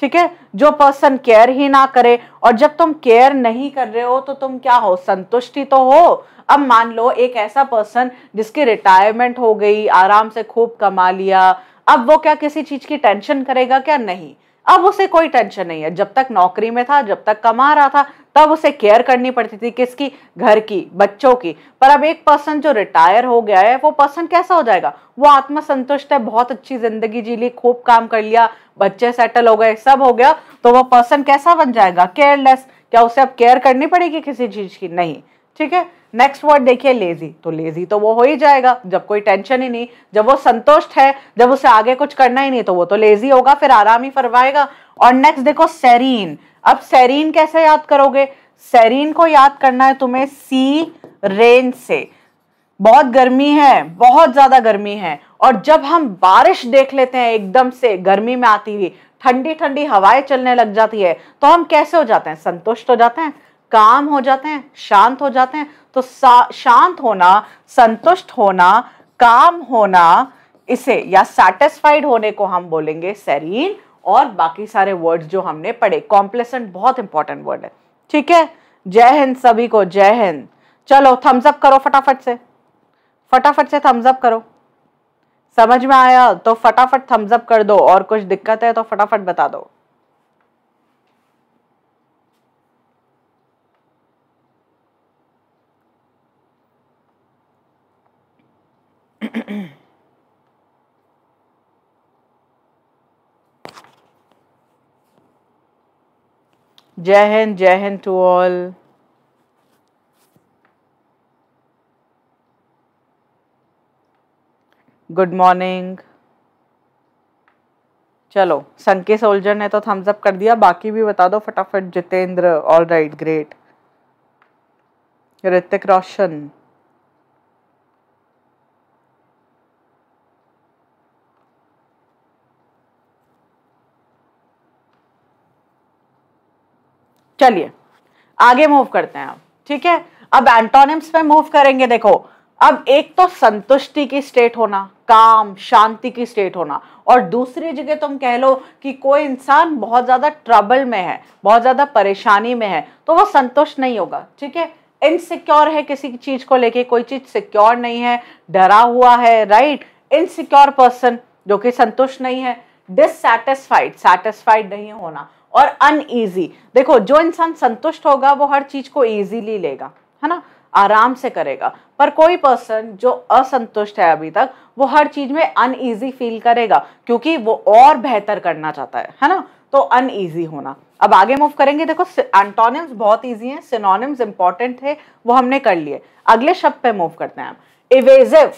ठीक है जो पर्सन केयर ही ना करे और जब तुम केयर नहीं कर रहे हो तो तुम क्या हो संतुष्टि तो हो अब मान लो एक ऐसा पर्सन जिसकी रिटायरमेंट हो गई आराम से खूब कमा लिया अब वो क्या किसी चीज की टेंशन करेगा क्या नहीं अब उसे कोई टेंशन नहीं है जब तक नौकरी में था जब तक कमा रहा था तब उसे केयर करनी पड़ती थी किसकी घर की बच्चों की पर अब एक पर्सन जो रिटायर हो गया है वो पर्सन कैसा हो जाएगा वो आत्मसंतुष्ट है बहुत अच्छी जिंदगी जी ली खूब काम कर लिया बच्चे सेटल हो गए सब हो गया तो वो पर्सन कैसा बन जाएगा केयरलेस क्या उसे अब केयर करनी पड़ेगी किसी चीज की नहीं ठीक है नेक्स्ट वर्ड देखिए लेजी तो लेजी तो वो हो ही जाएगा जब कोई टेंशन ही नहीं जब वो संतुष्ट है जब उसे आगे कुछ करना ही नहीं तो वो तो लेजी होगा फिर आराम ही फरवाएगा और नेक्स्ट देखो सेरीन अब सेरीन कैसे याद करोगे सेरीन को याद करना है तुम्हें सी रेन से बहुत गर्मी है बहुत ज़्यादा गर्मी है और जब हम बारिश देख लेते हैं एकदम से गर्मी में आती हुई ठंडी ठंडी हवाएं चलने लग जाती है तो हम कैसे हो जाते हैं संतुष्ट हो जाते हैं काम हो जाते हैं शांत हो जाते हैं तो शांत होना संतुष्ट होना काम होना इसे या सेटिस्फाइड होने को हम बोलेंगे सेरीन और बाकी सारे वर्ड्स जो हमने पढ़े कॉम्प्लेसेंट बहुत इंपॉर्टेंट वर्ड है ठीक है जय हिंद सभी को जय हिंद चलो थम्स अप करो फटाफट से फटाफट से थम्स अप करो समझ में आया तो फटाफट थम्स अप कर दो और कुछ दिक्कत है तो फटाफट बता दो Jai Hind Jai Hind to all good morning चलो संके सोल्जर ने तो थम्स अप कर दिया बाकी भी बता दो फटाफट Jitendra all right great Hrithik Roshan चलिए आगे मूव करते हैं आप ठीक है अब एंटोनिम्स में मूव करेंगे देखो अब एक तो संतुष्टि की स्टेट होना काम शांति की स्टेट होना और दूसरी जगह तुम कह लो कि कोई इंसान बहुत ज़्यादा ट्रबल में है बहुत ज़्यादा परेशानी में है तो वो संतुष्ट नहीं होगा ठीक है इनसिक्योर है किसी चीज़ को लेके कोई चीज़ सिक्योर नहीं है डरा हुआ है राइट इनसिक्योर पर्सन जो कि संतुष्ट नहीं है डिससेटिस्फाइड सेटिस्फाइड नहीं होना और अनईजी देखो जो इंसान संतुष्ट होगा वो हर चीज को ईजीली लेगा है ना आराम से करेगा पर कोई पर्सन जो असंतुष्ट है अभी तक वो हर चीज में अनईजी फील करेगा क्योंकि वो और बेहतर करना चाहता है है ना तो अनईजी होना अब आगे मूव करेंगे देखो एंटोनिम्स बहुत ईजी हैं सिनोनिम्स इंपॉर्टेंट है वो हमने कर लिए अगले शब्द पे मूव करते हैं हम इवेजिव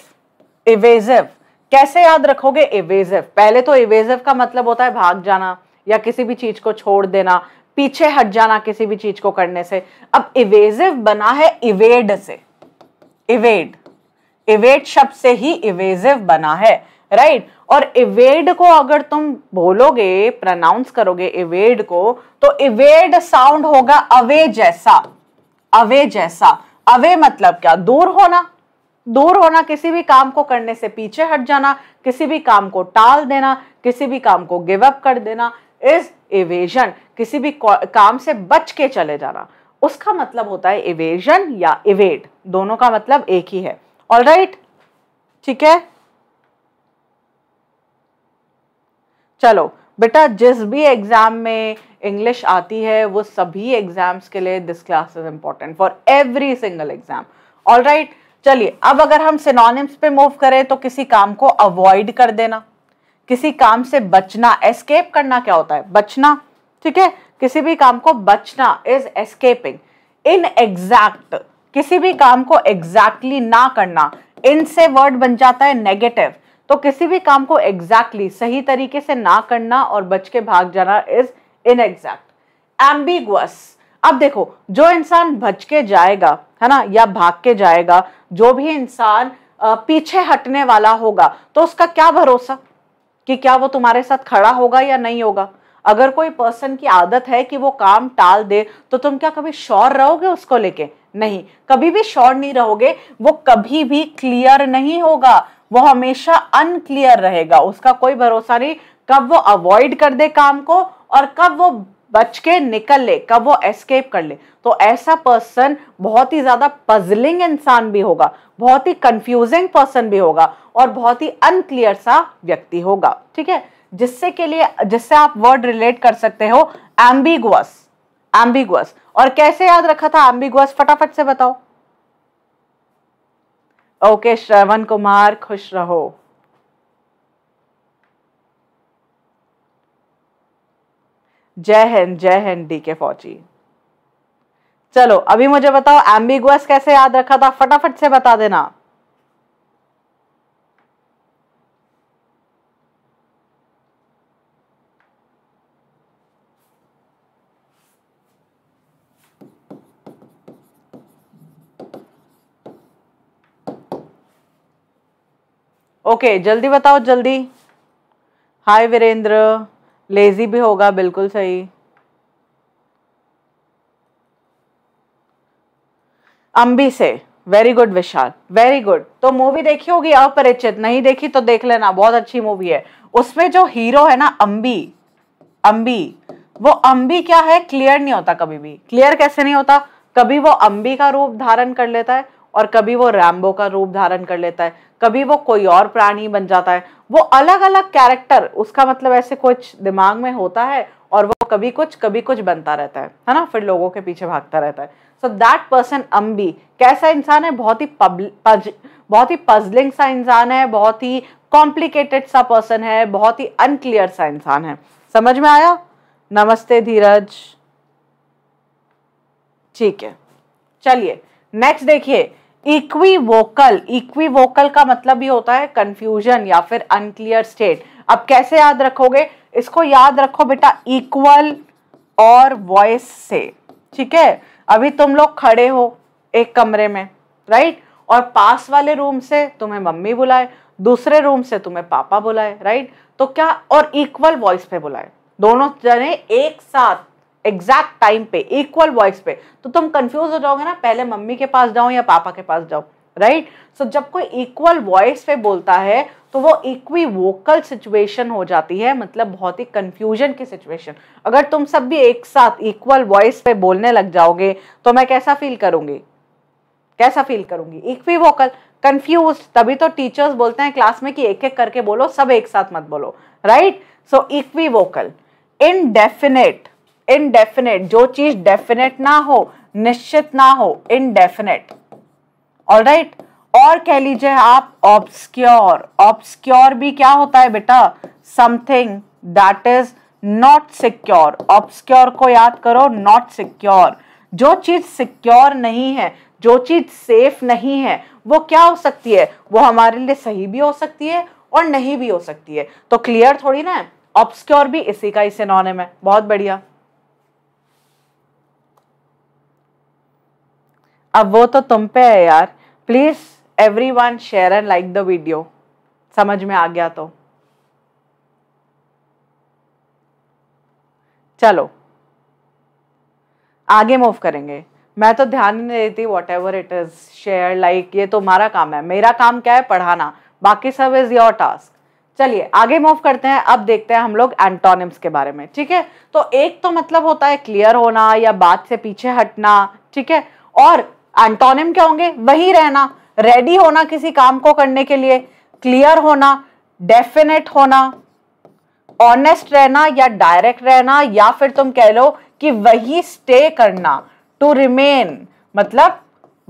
इवेजिव कैसे याद रखोगे इवेजिव पहले तो इवेजिव का मतलब होता है भाग जाना या किसी भी चीज को छोड़ देना पीछे हट जाना किसी भी चीज को करने से अब इवेजिव बना है इवेड से इवेड इवेड शब्द से ही इवेजिव बना है राइट right? और इवेड को अगर तुम बोलोगे प्रनाउंस करोगे इवेड को तो इवेड साउंड होगा अवे जैसा अवे जैसा अवे मतलब क्या दूर होना दूर होना किसी भी काम को करने से पीछे हट जाना किसी भी काम को टाल देना किसी भी काम को गिवअप कर देना इज एवेजन किसी भी काम से बच के चले जाना उसका मतलब होता है एवेजन या इवेड दोनों का मतलब एक ही है ऑल राइट ठीक है चलो बेटा जिस भी एग्जाम में इंग्लिश आती है वो सभी एग्जाम्स के लिए this class is important for every single exam all right चलिए अब अगर हम सिनोनिम्स पे मूव करें तो किसी काम को अवॉइड कर देना किसी काम से बचना एस्केप करना क्या होता है बचना ठीक है किसी भी काम को बचना इज एस्केपिंग इन एग्जैक्ट किसी भी काम को एग्जैक्टली exactly ना करना इन से वर्ड बन जाता है नेगेटिव तो किसी भी काम को एग्जैक्टली exactly, सही तरीके से ना करना और बच के भाग जाना इज इन एग्जैक्ट एम्बिगुअस अब देखो जो इंसान बच के जाएगा है ना या भाग के जाएगा जो भी इंसान पीछे हटने वाला होगा तो उसका क्या भरोसा कि क्या वो तुम्हारे साथ खड़ा होगा या नहीं होगा अगर कोई पर्सन की आदत है कि वो काम टाल दे तो तुम क्या कभी श्योर रहोगे उसको लेके नहीं कभी भी श्योर नहीं रहोगे वो कभी भी क्लियर नहीं होगा वो हमेशा अनक्लियर रहेगा उसका कोई भरोसा नहीं कब वो अवॉइड कर दे काम को और कब वो बच के निकल ले कब वो एस्केप कर ले तो ऐसा पर्सन बहुत ही ज़्यादा पजलिंग इंसान भी होगा बहुत ही कंफ्यूजिंग पर्सन भी होगा और बहुत ही अनक्लियर सा व्यक्ति होगा ठीक है जिससे के लिए जिससे आप वर्ड रिलेट कर सकते हो एम्बिगुअस एम्बिगुअस और कैसे याद रखा था एम्बिगुअस फटाफट से बताओ ओके श्रवण कुमार खुश रहो जय हिंद जय हिंद डी के फौजी चलो अभी मुझे बताओ एम्बिगुअस कैसे याद रखा था फटाफट से बता देना ओके okay, जल्दी बताओ जल्दी हाय वीरेंद्र लेजी भी होगा बिल्कुल सही अंबी से very good Vishal very good तो मूवी देखी होगी अपरिचित नहीं देखी तो देख लेना बहुत अच्छी मूवी है उसमें जो हीरो है ना अंबी अंबी वो अंबी क्या है क्लियर नहीं होता कभी भी क्लियर कैसे नहीं होता कभी वो अंबी का रूप धारण कर लेता है और कभी वो रैम्बो का रूप धारण कर लेता है कभी वो कोई और प्राणी बन जाता है वो अलग अलग कैरेक्टर उसका मतलब ऐसे कुछ दिमाग में होता है और वो कभी कुछ कभी कुछ बनता रहता है है ना फिर लोगों के पीछे भागता रहता है सो दैट पर्सन अम्बी कैसा इंसान है बहुत ही पज, बहुत ही पजलिंग सा इंसान है बहुत ही कॉम्प्लिकेटेड सा पर्सन है बहुत ही अनक्लियर सा इंसान है समझ में आया नमस्ते धीरज ठीक है चलिए नेक्स्ट देखिए इक्वी वोकल का मतलब ये होता है कंफ्यूजन या फिर अनक्लियर स्टेट अब कैसे याद रखोगे इसको याद रखो बेटा इक्वल और वॉइस से ठीक है अभी तुम लोग खड़े हो एक कमरे में राइट और पास वाले रूम से तुम्हें मम्मी बुलाए दूसरे रूम से तुम्हें पापा बुलाए राइट तो क्या और इक्वल वॉइस पे बुलाए दोनों जने एक साथ एग्जैक्ट टाइम पे इक्वल वॉइस पे तो तुम कंफ्यूज हो जाओगे ना पहले मम्मी के पास जाओ या पापा के पास जाओ राइट right? सो so, जब कोई इक्वल वॉइस पे बोलता है तो वो इक्वी वोकल सिचुएशन हो जाती है मतलब बहुत ही कंफ्यूजन की सिचुएशन अगर तुम सब भी एक साथ इक्वल वॉइस पे बोलने लग जाओगे तो मैं कैसा फील करूंगी कैसा फील करूंगी इक्वी वोकल कंफ्यूज तभी तो टीचर्स बोलते हैं क्लास में कि एक एक करके बोलो सब एक साथ मत बोलो right so equivocal indefinite indefinite जो चीज डेफिनेट ना हो निश्चित ना हो इनडेफिनेट ऑल राइट और कह लीजिए आप ऑब्सक्योर ऑब्सक्योर भी क्या होता है बेटा something that is not secure obscure को याद करो नॉट सिक्योर जो चीज सिक्योर नहीं है जो चीज सेफ नहीं है वो क्या हो सकती है वो हमारे लिए सही भी हो सकती है और नहीं भी हो सकती है तो क्लियर थोड़ी ना है ऑब्सक्योर भी इसी का ही सिनोनिम है बहुत बढ़िया अब वो तो तुम पे है यार please everyone share and like the video समझ में आ गया तो चलो आगे मूव करेंगे मैं तो ध्यान ही नहीं देती whatever it is share like ये तुम्हारा काम है मेरा काम क्या है पढ़ाना बाकी सब इज योर टास्क चलिए आगे मूव करते हैं अब देखते हैं हम लोग एंटोनिम्स के बारे में ठीक है तो एक तो मतलब होता है क्लियर होना या बात से पीछे हटना ठीक है और एंटोनिम क्या होंगे वही रहना रेडी होना किसी काम को करने के लिए क्लियर होना डेफिनेट होना ऑनेस्ट रहना या डायरेक्ट रहना या फिर तुम कह लो कि वही स्टे करना टू रिमेन मतलब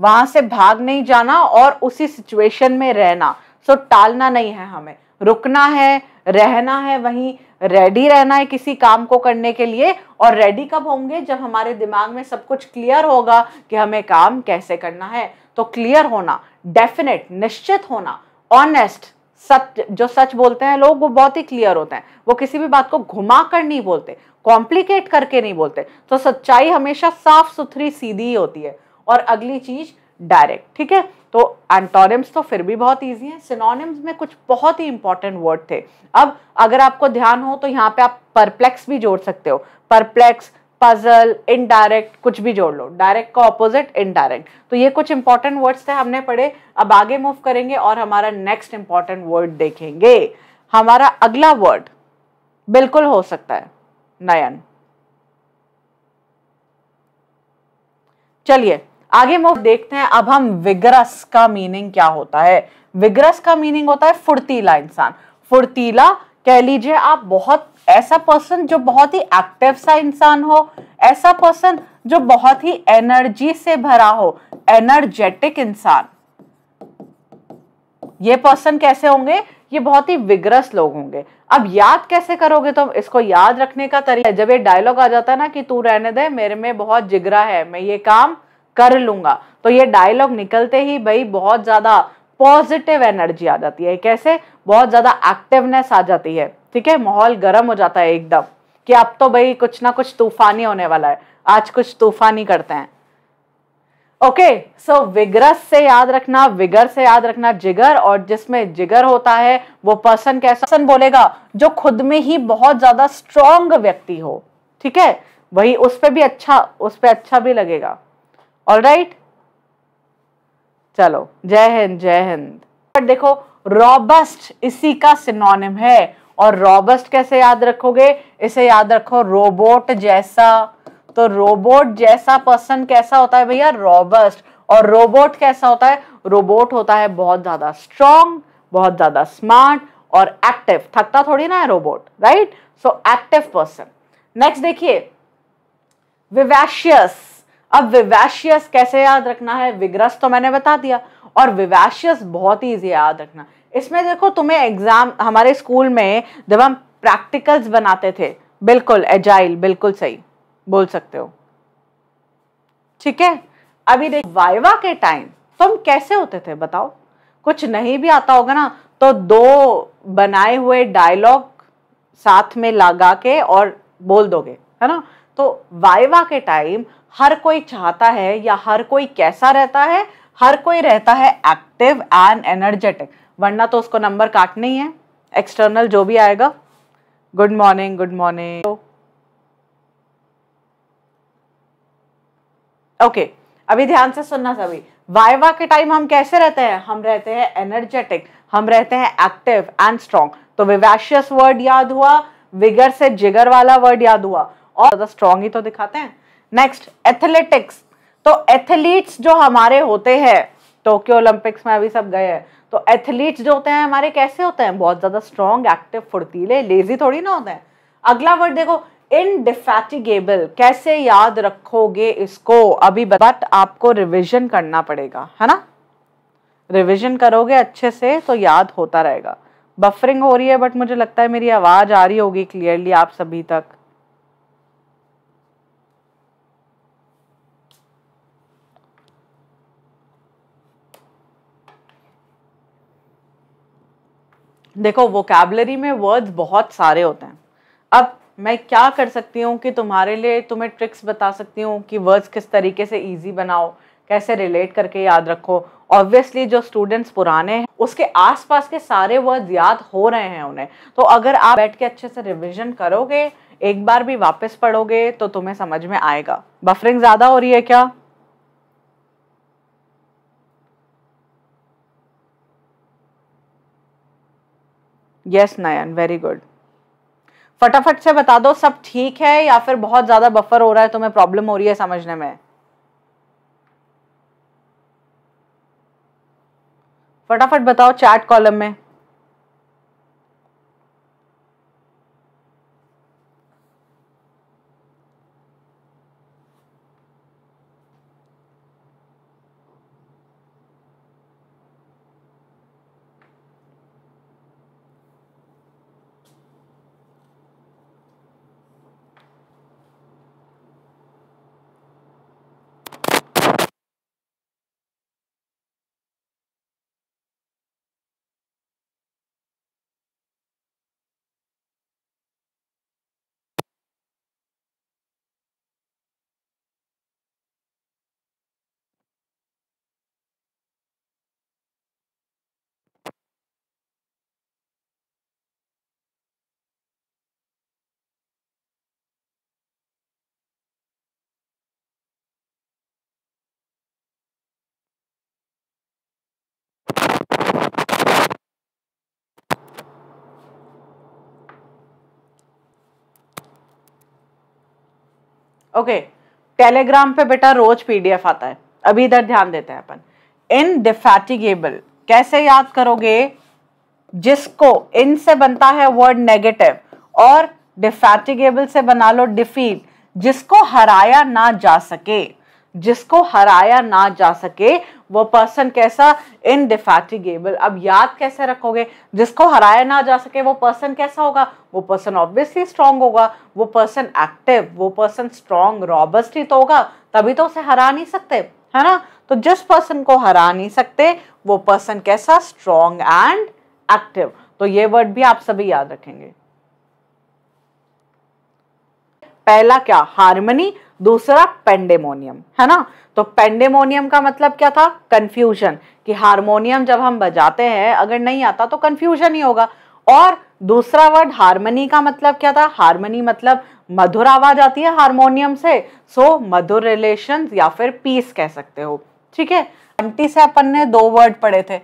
वहां से भाग नहीं जाना और उसी सिचुएशन में रहना सो so, टालना नहीं है हमें रुकना है रहना है वहीं रेडी रहना है किसी काम को करने के लिए और रेडी कब होंगे जब हमारे दिमाग में सब कुछ क्लियर होगा कि हमें काम कैसे करना है तो क्लियर होना डेफिनेट निश्चित होना ऑनेस्ट सच जो सच बोलते हैं लोग वो बहुत ही क्लियर होते हैं वो किसी भी बात को घुमा कर नहीं बोलते कॉम्प्लिकेट करके नहीं बोलते तो सच्चाई हमेशा साफ सुथरी सीधी ही होती है और अगली चीज डायरेक्ट ठीक है तो एंटोनिम्स तो फिर भी बहुत ईजी हैं सिनोनिम्स में कुछ बहुत ही इंपॉर्टेंट वर्ड थे अब अगर आपको ध्यान हो तो यहाँ पे आप परप्लेक्स भी जोड़ सकते हो परप्लेक्स पजल इनडायरेक्ट कुछ भी जोड़ लो डायरेक्ट का ऑपोजिट इनडायरेक्ट तो ये कुछ इंपॉर्टेंट वर्ड्स थे हमने पढ़े अब आगे मूव करेंगे और हमारा नेक्स्ट इंपॉर्टेंट वर्ड देखेंगे हमारा अगला वर्ड बिल्कुल हो सकता है नयन चलिए आगे मूव देखते हैं अब हम विग्रस का मीनिंग क्या होता है विग्रस का मीनिंग होता है फुर्तीला इंसान फुर्तीला कह लीजिए आप बहुत ऐसा पर्सन जो बहुत ही एक्टिव सा इंसान हो ऐसा पर्सन जो बहुत ही एनर्जी से भरा हो एनर्जेटिक इंसान ये पर्सन कैसे होंगे ये बहुत ही विग्रस लोग होंगे अब याद कैसे करोगे तुम तो इसको याद रखने का तरीका जब ये डायलॉग आ जाता है ना कि तू रहने दे मेरे में बहुत जिगरा है मैं ये काम कर लूंगा तो ये डायलॉग निकलते ही भाई बहुत ज्यादा पॉजिटिव एनर्जी आ जाती है कैसे बहुत ज्यादा एक्टिवनेस आ जाती है ठीक है माहौल गर्म हो जाता है एकदम कि अब तो भाई कुछ ना कुछ तूफानी होने वाला है आज कुछ तूफानी करते हैं ओके सो विग्रस से याद रखना विगर से याद रखना जिगर और जिसमें जिगर होता है वो पर्सन कैसा पर्सन बोलेगा जो खुद में ही बहुत ज्यादा स्ट्रांग व्यक्ति हो ठीक है वही उस पर भी अच्छा उस पर अच्छा भी लगेगा ऑल राइट चलो जय हिंद जय हिंद बट देखो रॉबस्ट इसी का सिनोनिम है और रॉबस्ट कैसे याद रखोगे इसे याद रखो रोबोट जैसा तो रोबोट जैसा पर्सन कैसा होता है भैया रॉबस्ट और रोबोट कैसा होता है रोबोट होता है बहुत ज्यादा स्ट्रांग बहुत ज्यादा स्मार्ट और एक्टिव थकता थोड़ी ना है robot right so active person next देखिए विवैशियस अब विवैशियस कैसे याद रखना है विग्रस तो मैंने बता दिया और विवैशियस बहुत ही ईजी याद रखना इसमें देखो तुम्हें एग्जाम हमारे स्कूल में जब हम प्रैक्टिकल्स बनाते थे बिल्कुल एजाइल बिल्कुल सही बोल सकते हो ठीक है अभी देख वाइवा के टाइम तुम कैसे होते थे बताओ कुछ नहीं भी आता होगा ना तो दो बनाए हुए डायलॉग साथ में लगा के और बोल दोगे है ना तो वाइवा के टाइम हर कोई चाहता है या हर कोई कैसा रहता है हर कोई रहता है एक्टिव एंड एनर्जेटिक वरना तो उसको नंबर काटना ही है एक्सटर्नल जो भी आएगा good morning good morning okay अभी ध्यान से सुनना सभी वाइवा के टाइम हम कैसे रहते हैं हम रहते हैं एनर्जेटिक हम रहते हैं एक्टिव एंड स्ट्रांग तो विवैशियस वर्ड याद हुआ विगर से जिगर वाला वर्ड याद हुआ और ज्यादा स्ट्रांग ही तो दिखाते हैं नेक्स्ट एथलेटिक्स तो एथलीट्स जो हमारे होते हैं टोक्यो ओलंपिक्स में अभी सब गए हैं तो एथलीट्स जो होते हैं हमारे कैसे होते हैं बहुत ज़्यादा स्ट्रॉन्ग एक्टिव फुर्तीले लेजी थोड़ी ना होते हैं अगला वर्ड देखो इनडिफेटिगेबल कैसे याद रखोगे इसको अभी बट आपको रिविजन करना पड़ेगा है ना रिविजन करोगे अच्छे से तो याद होता रहेगा बफरिंग हो रही है बट मुझे लगता है मेरी आवाज़ आ रही होगी क्लियरली आप सभी तक देखो वोकेबलरी में वर्ड्स बहुत सारे होते हैं अब मैं क्या कर सकती हूँ कि तुम्हारे लिए तुम्हें ट्रिक्स बता सकती हूँ कि वर्ड्स किस तरीके से ईजी बनाओ कैसे रिलेट करके याद रखो ऑब्वियसली जो स्टूडेंट्स पुराने हैं उसके आसपास के सारे वर्ड्स याद हो रहे हैं उन्हें तो अगर आप बैठ के अच्छे से रिविजन करोगे एक बार भी वापस पढ़ोगे तो तुम्हें समझ में आएगा बफरिंग ज़्यादा हो रही है क्या यस नयन वेरी गुड फटाफट से बता दो सब ठीक है या फिर बहुत ज्यादा बफर हो रहा है तुम्हें प्रॉब्लम हो रही है समझने में फटाफट बताओ चैट कॉलम में ओके टेलीग्राम पे बेटा रोज पीडीएफ आता है अभी इधर ध्यान देते हैं अपन इन डिफैटिगेबल कैसे याद करोगे जिसको इन से बनता है वर्ड नेगेटिव और डिफेटिगेबल से बना लो डिफीट जिसको हराया ना जा सके जिसको हराया ना जा सके वो पर्सन कैसा इनडिफेटिगेबल अब याद कैसे रखोगे जिसको हराया ना जा सके वो पर्सन कैसा होगा वो पर्सन ऑब्वियसली स्ट्रांग होगा वो पर्सन एक्टिव वो पर्सन स्ट्रांग रॉबस्ट ही तो होगा तभी तो उसे हरा नहीं सकते है ना तो जिस पर्सन को हरा नहीं सकते वो पर्सन कैसा स्ट्रांग एंड एक्टिव तो ये वर्ड भी आप सभी याद रखेंगे पहला क्या हारमनी दूसरा पेंडेमोनियम है ना तो पेंडेमोनियम का मतलब क्या था कंफ्यूजन कि हारमोनियम जब हम बजाते हैं अगर नहीं आता तो कन्फ्यूजन ही होगा और दूसरा वर्ड हारमनी का मतलब क्या था हारमनी मतलब मधुर आवाज आती है हारमोनियम से सो मधुर रिलेशन या फिर पीस कह सकते हो ठीक है एंटी से अपन ने दो वर्ड पढ़े थे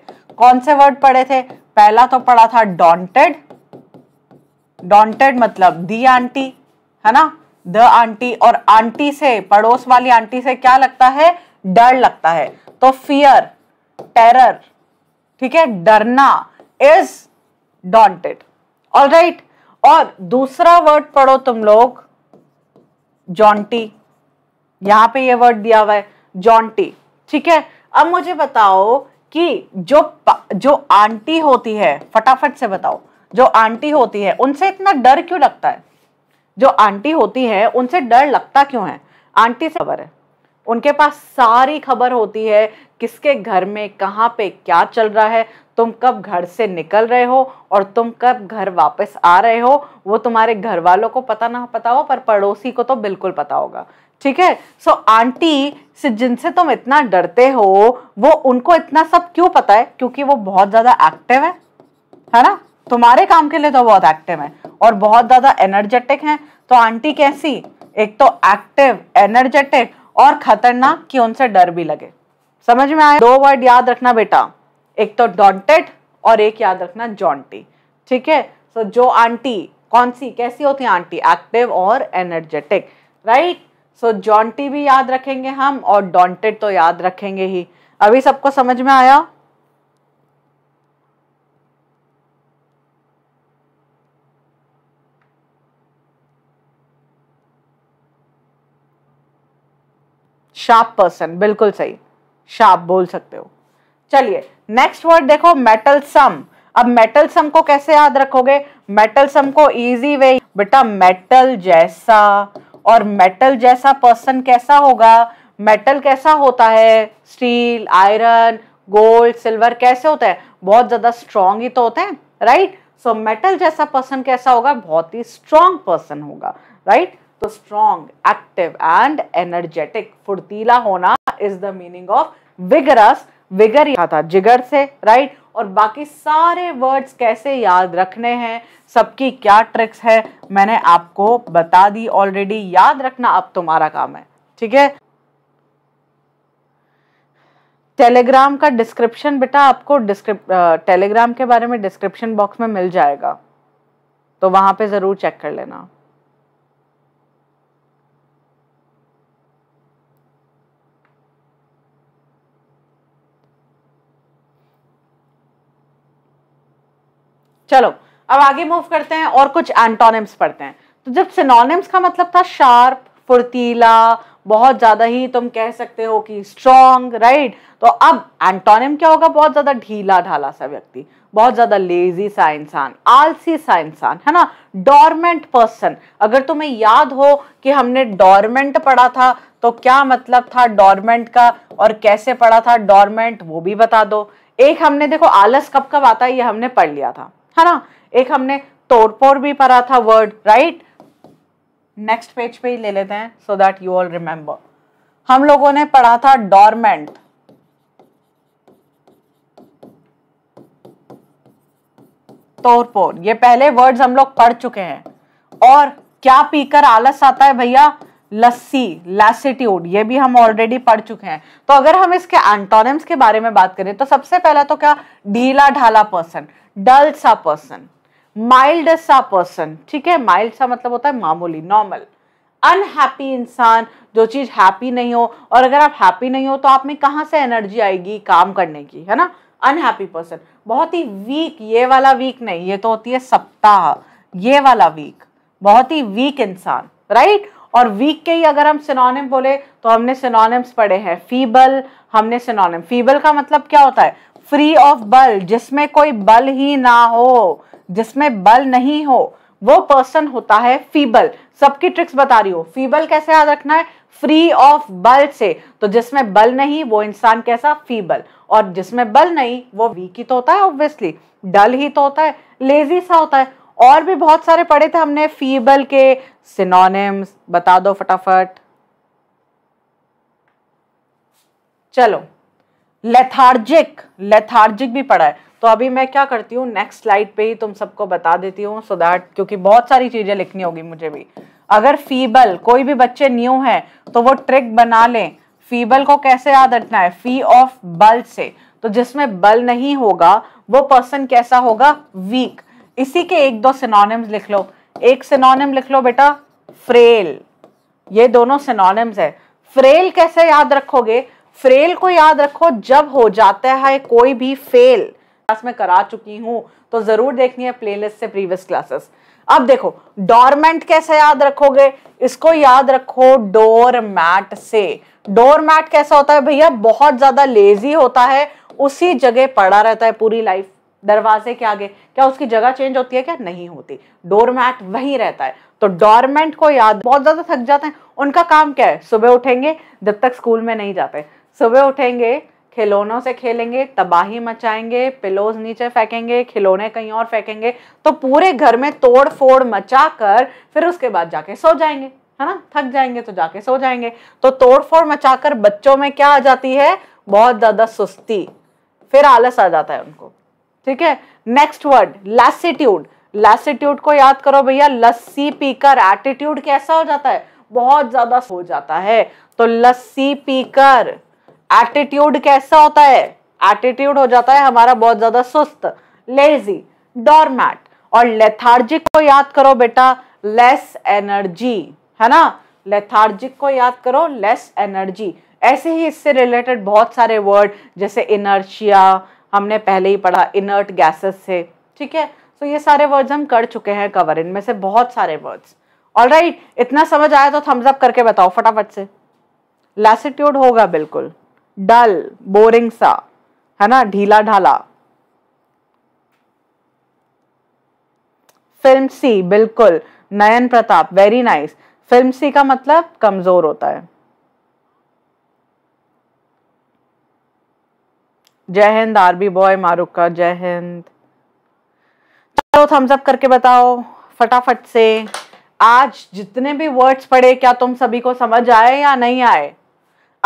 कौन से वर्ड पढ़े थे पहला तो पढ़ा था डॉन्टेड डॉन्टेड मतलब दी आंटी है ना द आंटी और आंटी से पड़ोस वाली आंटी से क्या लगता है डर लगता है तो फियर टेरर ठीक है डरना इज डॉन्टेड ऑल राइट और दूसरा वर्ड पढ़ो तुम लोग जॉन्टी यहां पे ये वर्ड दिया हुआ है जॉन्टी ठीक है अब मुझे बताओ कि जो जो आंटी होती है फटाफट से बताओ जो आंटी होती है उनसे इतना डर क्यों लगता है जो आंटी होती हैं उनसे डर लगता क्यों है आंटी से खबर है उनके पास सारी खबर होती है किसके घर में कहाँ पे क्या चल रहा है तुम कब घर से निकल रहे हो और तुम कब घर वापस आ रहे हो वो तुम्हारे घर वालों को पता ना पता हो पर पड़ोसी को तो बिल्कुल पता होगा ठीक है सो आंटी से जिनसे तुम इतना डरते हो वो उनको इतना सब क्यों पता है क्योंकि वो बहुत ज़्यादा एक्टिव है है ना तुम्हारे काम के लिए तो बहुत एक्टिव है और बहुत ज्यादा एनर्जेटिक है तो आंटी कैसी एक तो एक्टिव एनर्जेटिक और खतरनाक कि उनसे डर भी लगे समझ में आया दो वर्ड याद रखना बेटा एक तो डॉन्टेड और एक याद रखना जॉन्टी ठीक है सो जो आंटी कौन सी कैसी होती है आंटी एक्टिव और एनर्जेटिक राइट सो जॉन्टी भी याद रखेंगे हम और डॉन्टेड तो याद रखेंगे ही अभी सबको समझ में आया शार्प पर्सन बिल्कुल सही शार्प बोल सकते हो चलिए नेक्स्ट वर्ड देखो मेटल सम अब मेटल सम को कैसे याद रखोगे मेटल सम को इजी वे बेटा मेटल जैसा और मेटल जैसा पर्सन कैसा होगा मेटल कैसा होता है स्टील आयरन गोल्ड सिल्वर कैसे होता है बहुत ज़्यादा स्ट्रांग ही तो होते हैं राइट सो मेटल जैसा पर्सन कैसा होगा बहुत ही स्ट्रांग पर्सन होगा राइट तो स्ट्रॉन्ग एक्टिव एंड एनर्जेटिक फुर्तीला होना is the meaning of vigorous vigour था जिगर से राइट right? और बाकी सारे वर्ड्स कैसे याद रखने हैं सबकी क्या ट्रिक्स है मैंने आपको बता दी ऑलरेडी याद रखना अब तुम्हारा काम है ठीक है टेलीग्राम का डिस्क्रिप्शन बेटा आपको टेलीग्राम के बारे में डिस्क्रिप्शन बॉक्स में मिल जाएगा तो वहां पे ज़रूर चेक कर लेना चलो अब आगे मूव करते हैं और कुछ एंटोनिम्स पढ़ते हैं तो जब सिनोनिम्स का मतलब था शार्प फुर्तीला बहुत ज़्यादा ही तुम कह सकते हो कि स्ट्रॉन्ग राइट तो अब एंटोनिम क्या होगा बहुत ज़्यादा ढीला ढाला सा व्यक्ति बहुत ज़्यादा लेजी सा इंसान आलसी सा इंसान है ना डोरमेंट पर्सन अगर तुम्हें याद हो कि हमने डॉर्मेंट पढ़ा था तो क्या मतलब था डॉर्मेंट का और कैसे पढ़ा था डॉर्मेंट वो भी बता दो एक हमने देखो आलस कब कब आता है ये हमने पढ़ लिया था है ना एक हमने तोड़फोड़ भी पढ़ा था वर्ड राइट नेक्स्ट पेज पे ही ले लेते हैं so that you all remember हम लोगों ने पढ़ा था डॉर्मेंट तोड़फोड़ ये पहले वर्ड्स हम लोग पढ़ चुके हैं और क्या पीकर आलस आता है भैया लस्सी लैसिट्यूड ये भी हम ऑलरेडी पढ़ चुके हैं तो अगर हम इसके एंटोनिम्स के बारे में बात करें तो सबसे पहला तो क्या ढीला ढाला पर्सन डल सा पर्सन माइल्ड सा पर्सन ठीक है माइल्ड सा मतलब होता है मामूली नॉर्मल अनहैप्पी इंसान जो चीज़ हैप्पी नहीं हो और अगर आप हैप्पी नहीं हो तो आप में कहाँ से एनर्जी आएगी काम करने की है ना अनहैप्पी पर्सन बहुत ही वीक ये वाला वीक नहीं ये तो होती है सप्ताह ये वाला वीक बहुत ही वीक इंसान राइट और वीक के ही अगर हम सिनोनिम बोले तो हमने सिनोनिम्स पढ़े हैं फीबल हमने सिनोनिम फीबल का मतलब क्या होता है फ्री ऑफ बल जिसमें कोई बल ही ना हो जिसमें बल नहीं हो वो पर्सन होता है फीबल सबकी ट्रिक्स बता रही हो फीबल कैसे याद रखना है फ्री ऑफ बल से तो जिसमें बल नहीं वो इंसान कैसा फीबल और जिसमें बल नहीं वो वीक ही तो होता है ऑब्वियसली डल ही तो होता है लेजी सा होता है और भी बहुत सारे पढ़े थे हमने फीबल के सिनोनिम्स बता दो फटाफट चलो लेथार्जिक लेथार्जिक भी पढ़ा है तो अभी मैं क्या करती हूँ नेक्स्ट स्लाइड पे ही तुम सबको बता देती हूँ सो दैट क्योंकि बहुत सारी चीज़ें लिखनी होगी मुझे भी अगर फीबल कोई भी बच्चे न्यू है तो वो ट्रिक बना लें फीबल को कैसे याद रखना है फी ऑफ बल से तो जिसमें बल नहीं होगा वो पर्सन कैसा होगा वीक इसी के एक दो सिनोनिम्स लिख लो एक सिनोनिम लिख लो बेटा फ्रेल ये दोनों सिनोनिम्स है फ्रेल कैसे याद रखोगे फ्रेल को याद रखो जब हो जाता है कोई भी फेल क्लास में करा चुकी हूं तो ज़रूर देखनी है प्लेलिस्ट से प्रीवियस क्लासेस अब देखो डोरमेंट कैसे याद रखोगे इसको याद रखो डोर मैट से डोर मैट कैसा होता है भैया बहुत ज़्यादा लेजी होता है उसी जगह पड़ा रहता है पूरी लाइफ दरवाजे के आगे क्या उसकी जगह चेंज होती है क्या नहीं होती डोरमैट वहीं रहता है तो डोरमेंट को याद बहुत ज़्यादा थक जाते हैं उनका काम क्या है सुबह उठेंगे जब तक स्कूल में नहीं जाते सुबह उठेंगे खिलौनों से खेलेंगे तबाही मचाएंगे पिलोज नीचे फेंकेंगे खिलौने कहीं और फेंकेंगे तो पूरे घर में तोड़ फोड़ मचा कर फिर उसके बाद जाके सो जाएंगे है ना थक जाएंगे तो जाके सो जाएंगे तो तोड़ फोड़ कर बच्चों में क्या आ जाती है बहुत ज़्यादा सुस्ती फिर आलस आ जाता है उनको ठीक है नेक्स्ट वर्ड लैसिट्यूड लैसिट्यूड को याद करो भैया लस्सी पीकर एटीट्यूड कैसा हो जाता है बहुत ज्यादा हो जाता है तो लस्सी पीकर एटीट्यूड कैसा होता है एटीट्यूड हो जाता है हमारा बहुत ज्यादा सुस्त लेजी डॉर्मैट और लेथार्जिक को याद करो बेटा लेस एनर्जी है ना लेथार्जिक को याद करो लेस एनर्जी ऐसे ही इससे रिलेटेड बहुत सारे वर्ड जैसे इनर्शिया हमने पहले ही पढ़ा इनर्ट गैसेस से ठीक है सो ये सारे वर्ड्स हम कर चुके हैं कवर इनमें से बहुत सारे वर्ड्स ऑल राइट इतना समझ आया तो थम्स अप करके बताओ फटाफट से लैसिट्यूड होगा बिल्कुल डल बोरिंग सा है ना ढीला ढाला फिल्म सी बिल्कुल Nayan Pratap very nice flimsy का मतलब कमजोर होता है जय हिंद आरबी बॉय मारुक का जय हिंद चलो थम्स अप करके बताओ फटाफट से आज जितने भी वर्ड्स पढ़े क्या तुम सभी को समझ आए या नहीं आए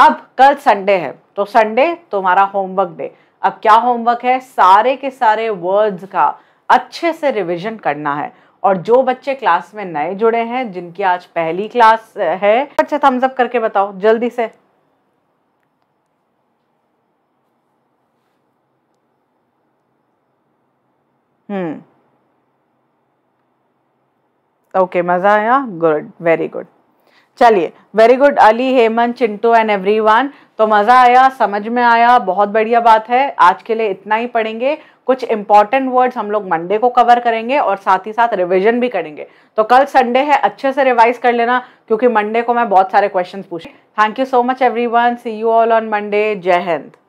अब कल संडे है तो संडे तुम्हारा होमवर्क डे अब क्या होमवर्क है सारे के सारे वर्ड्स का अच्छे से रिविजन करना है और जो बच्चे क्लास में नए जुड़े हैं जिनकी आज पहली क्लास है अच्छा थम्स अप करके बताओ जल्दी से ओके मज़ा आया गुड वेरी गुड चलिए very good Ali Hemant Chintu and everyone तो मज़ा आया समझ में आया बहुत बढ़िया बात है आज के लिए इतना ही पढ़ेंगे कुछ इंपॉर्टेंट वर्ड्स हम लोग मंडे को कवर करेंगे और साथ ही साथ रिवीजन भी करेंगे तो कल संडे है अच्छे से रिवाइज कर लेना क्योंकि मंडे को मैं बहुत सारे क्वेश्चन पूछ thank you so much everyone see you all on Monday Jai Hind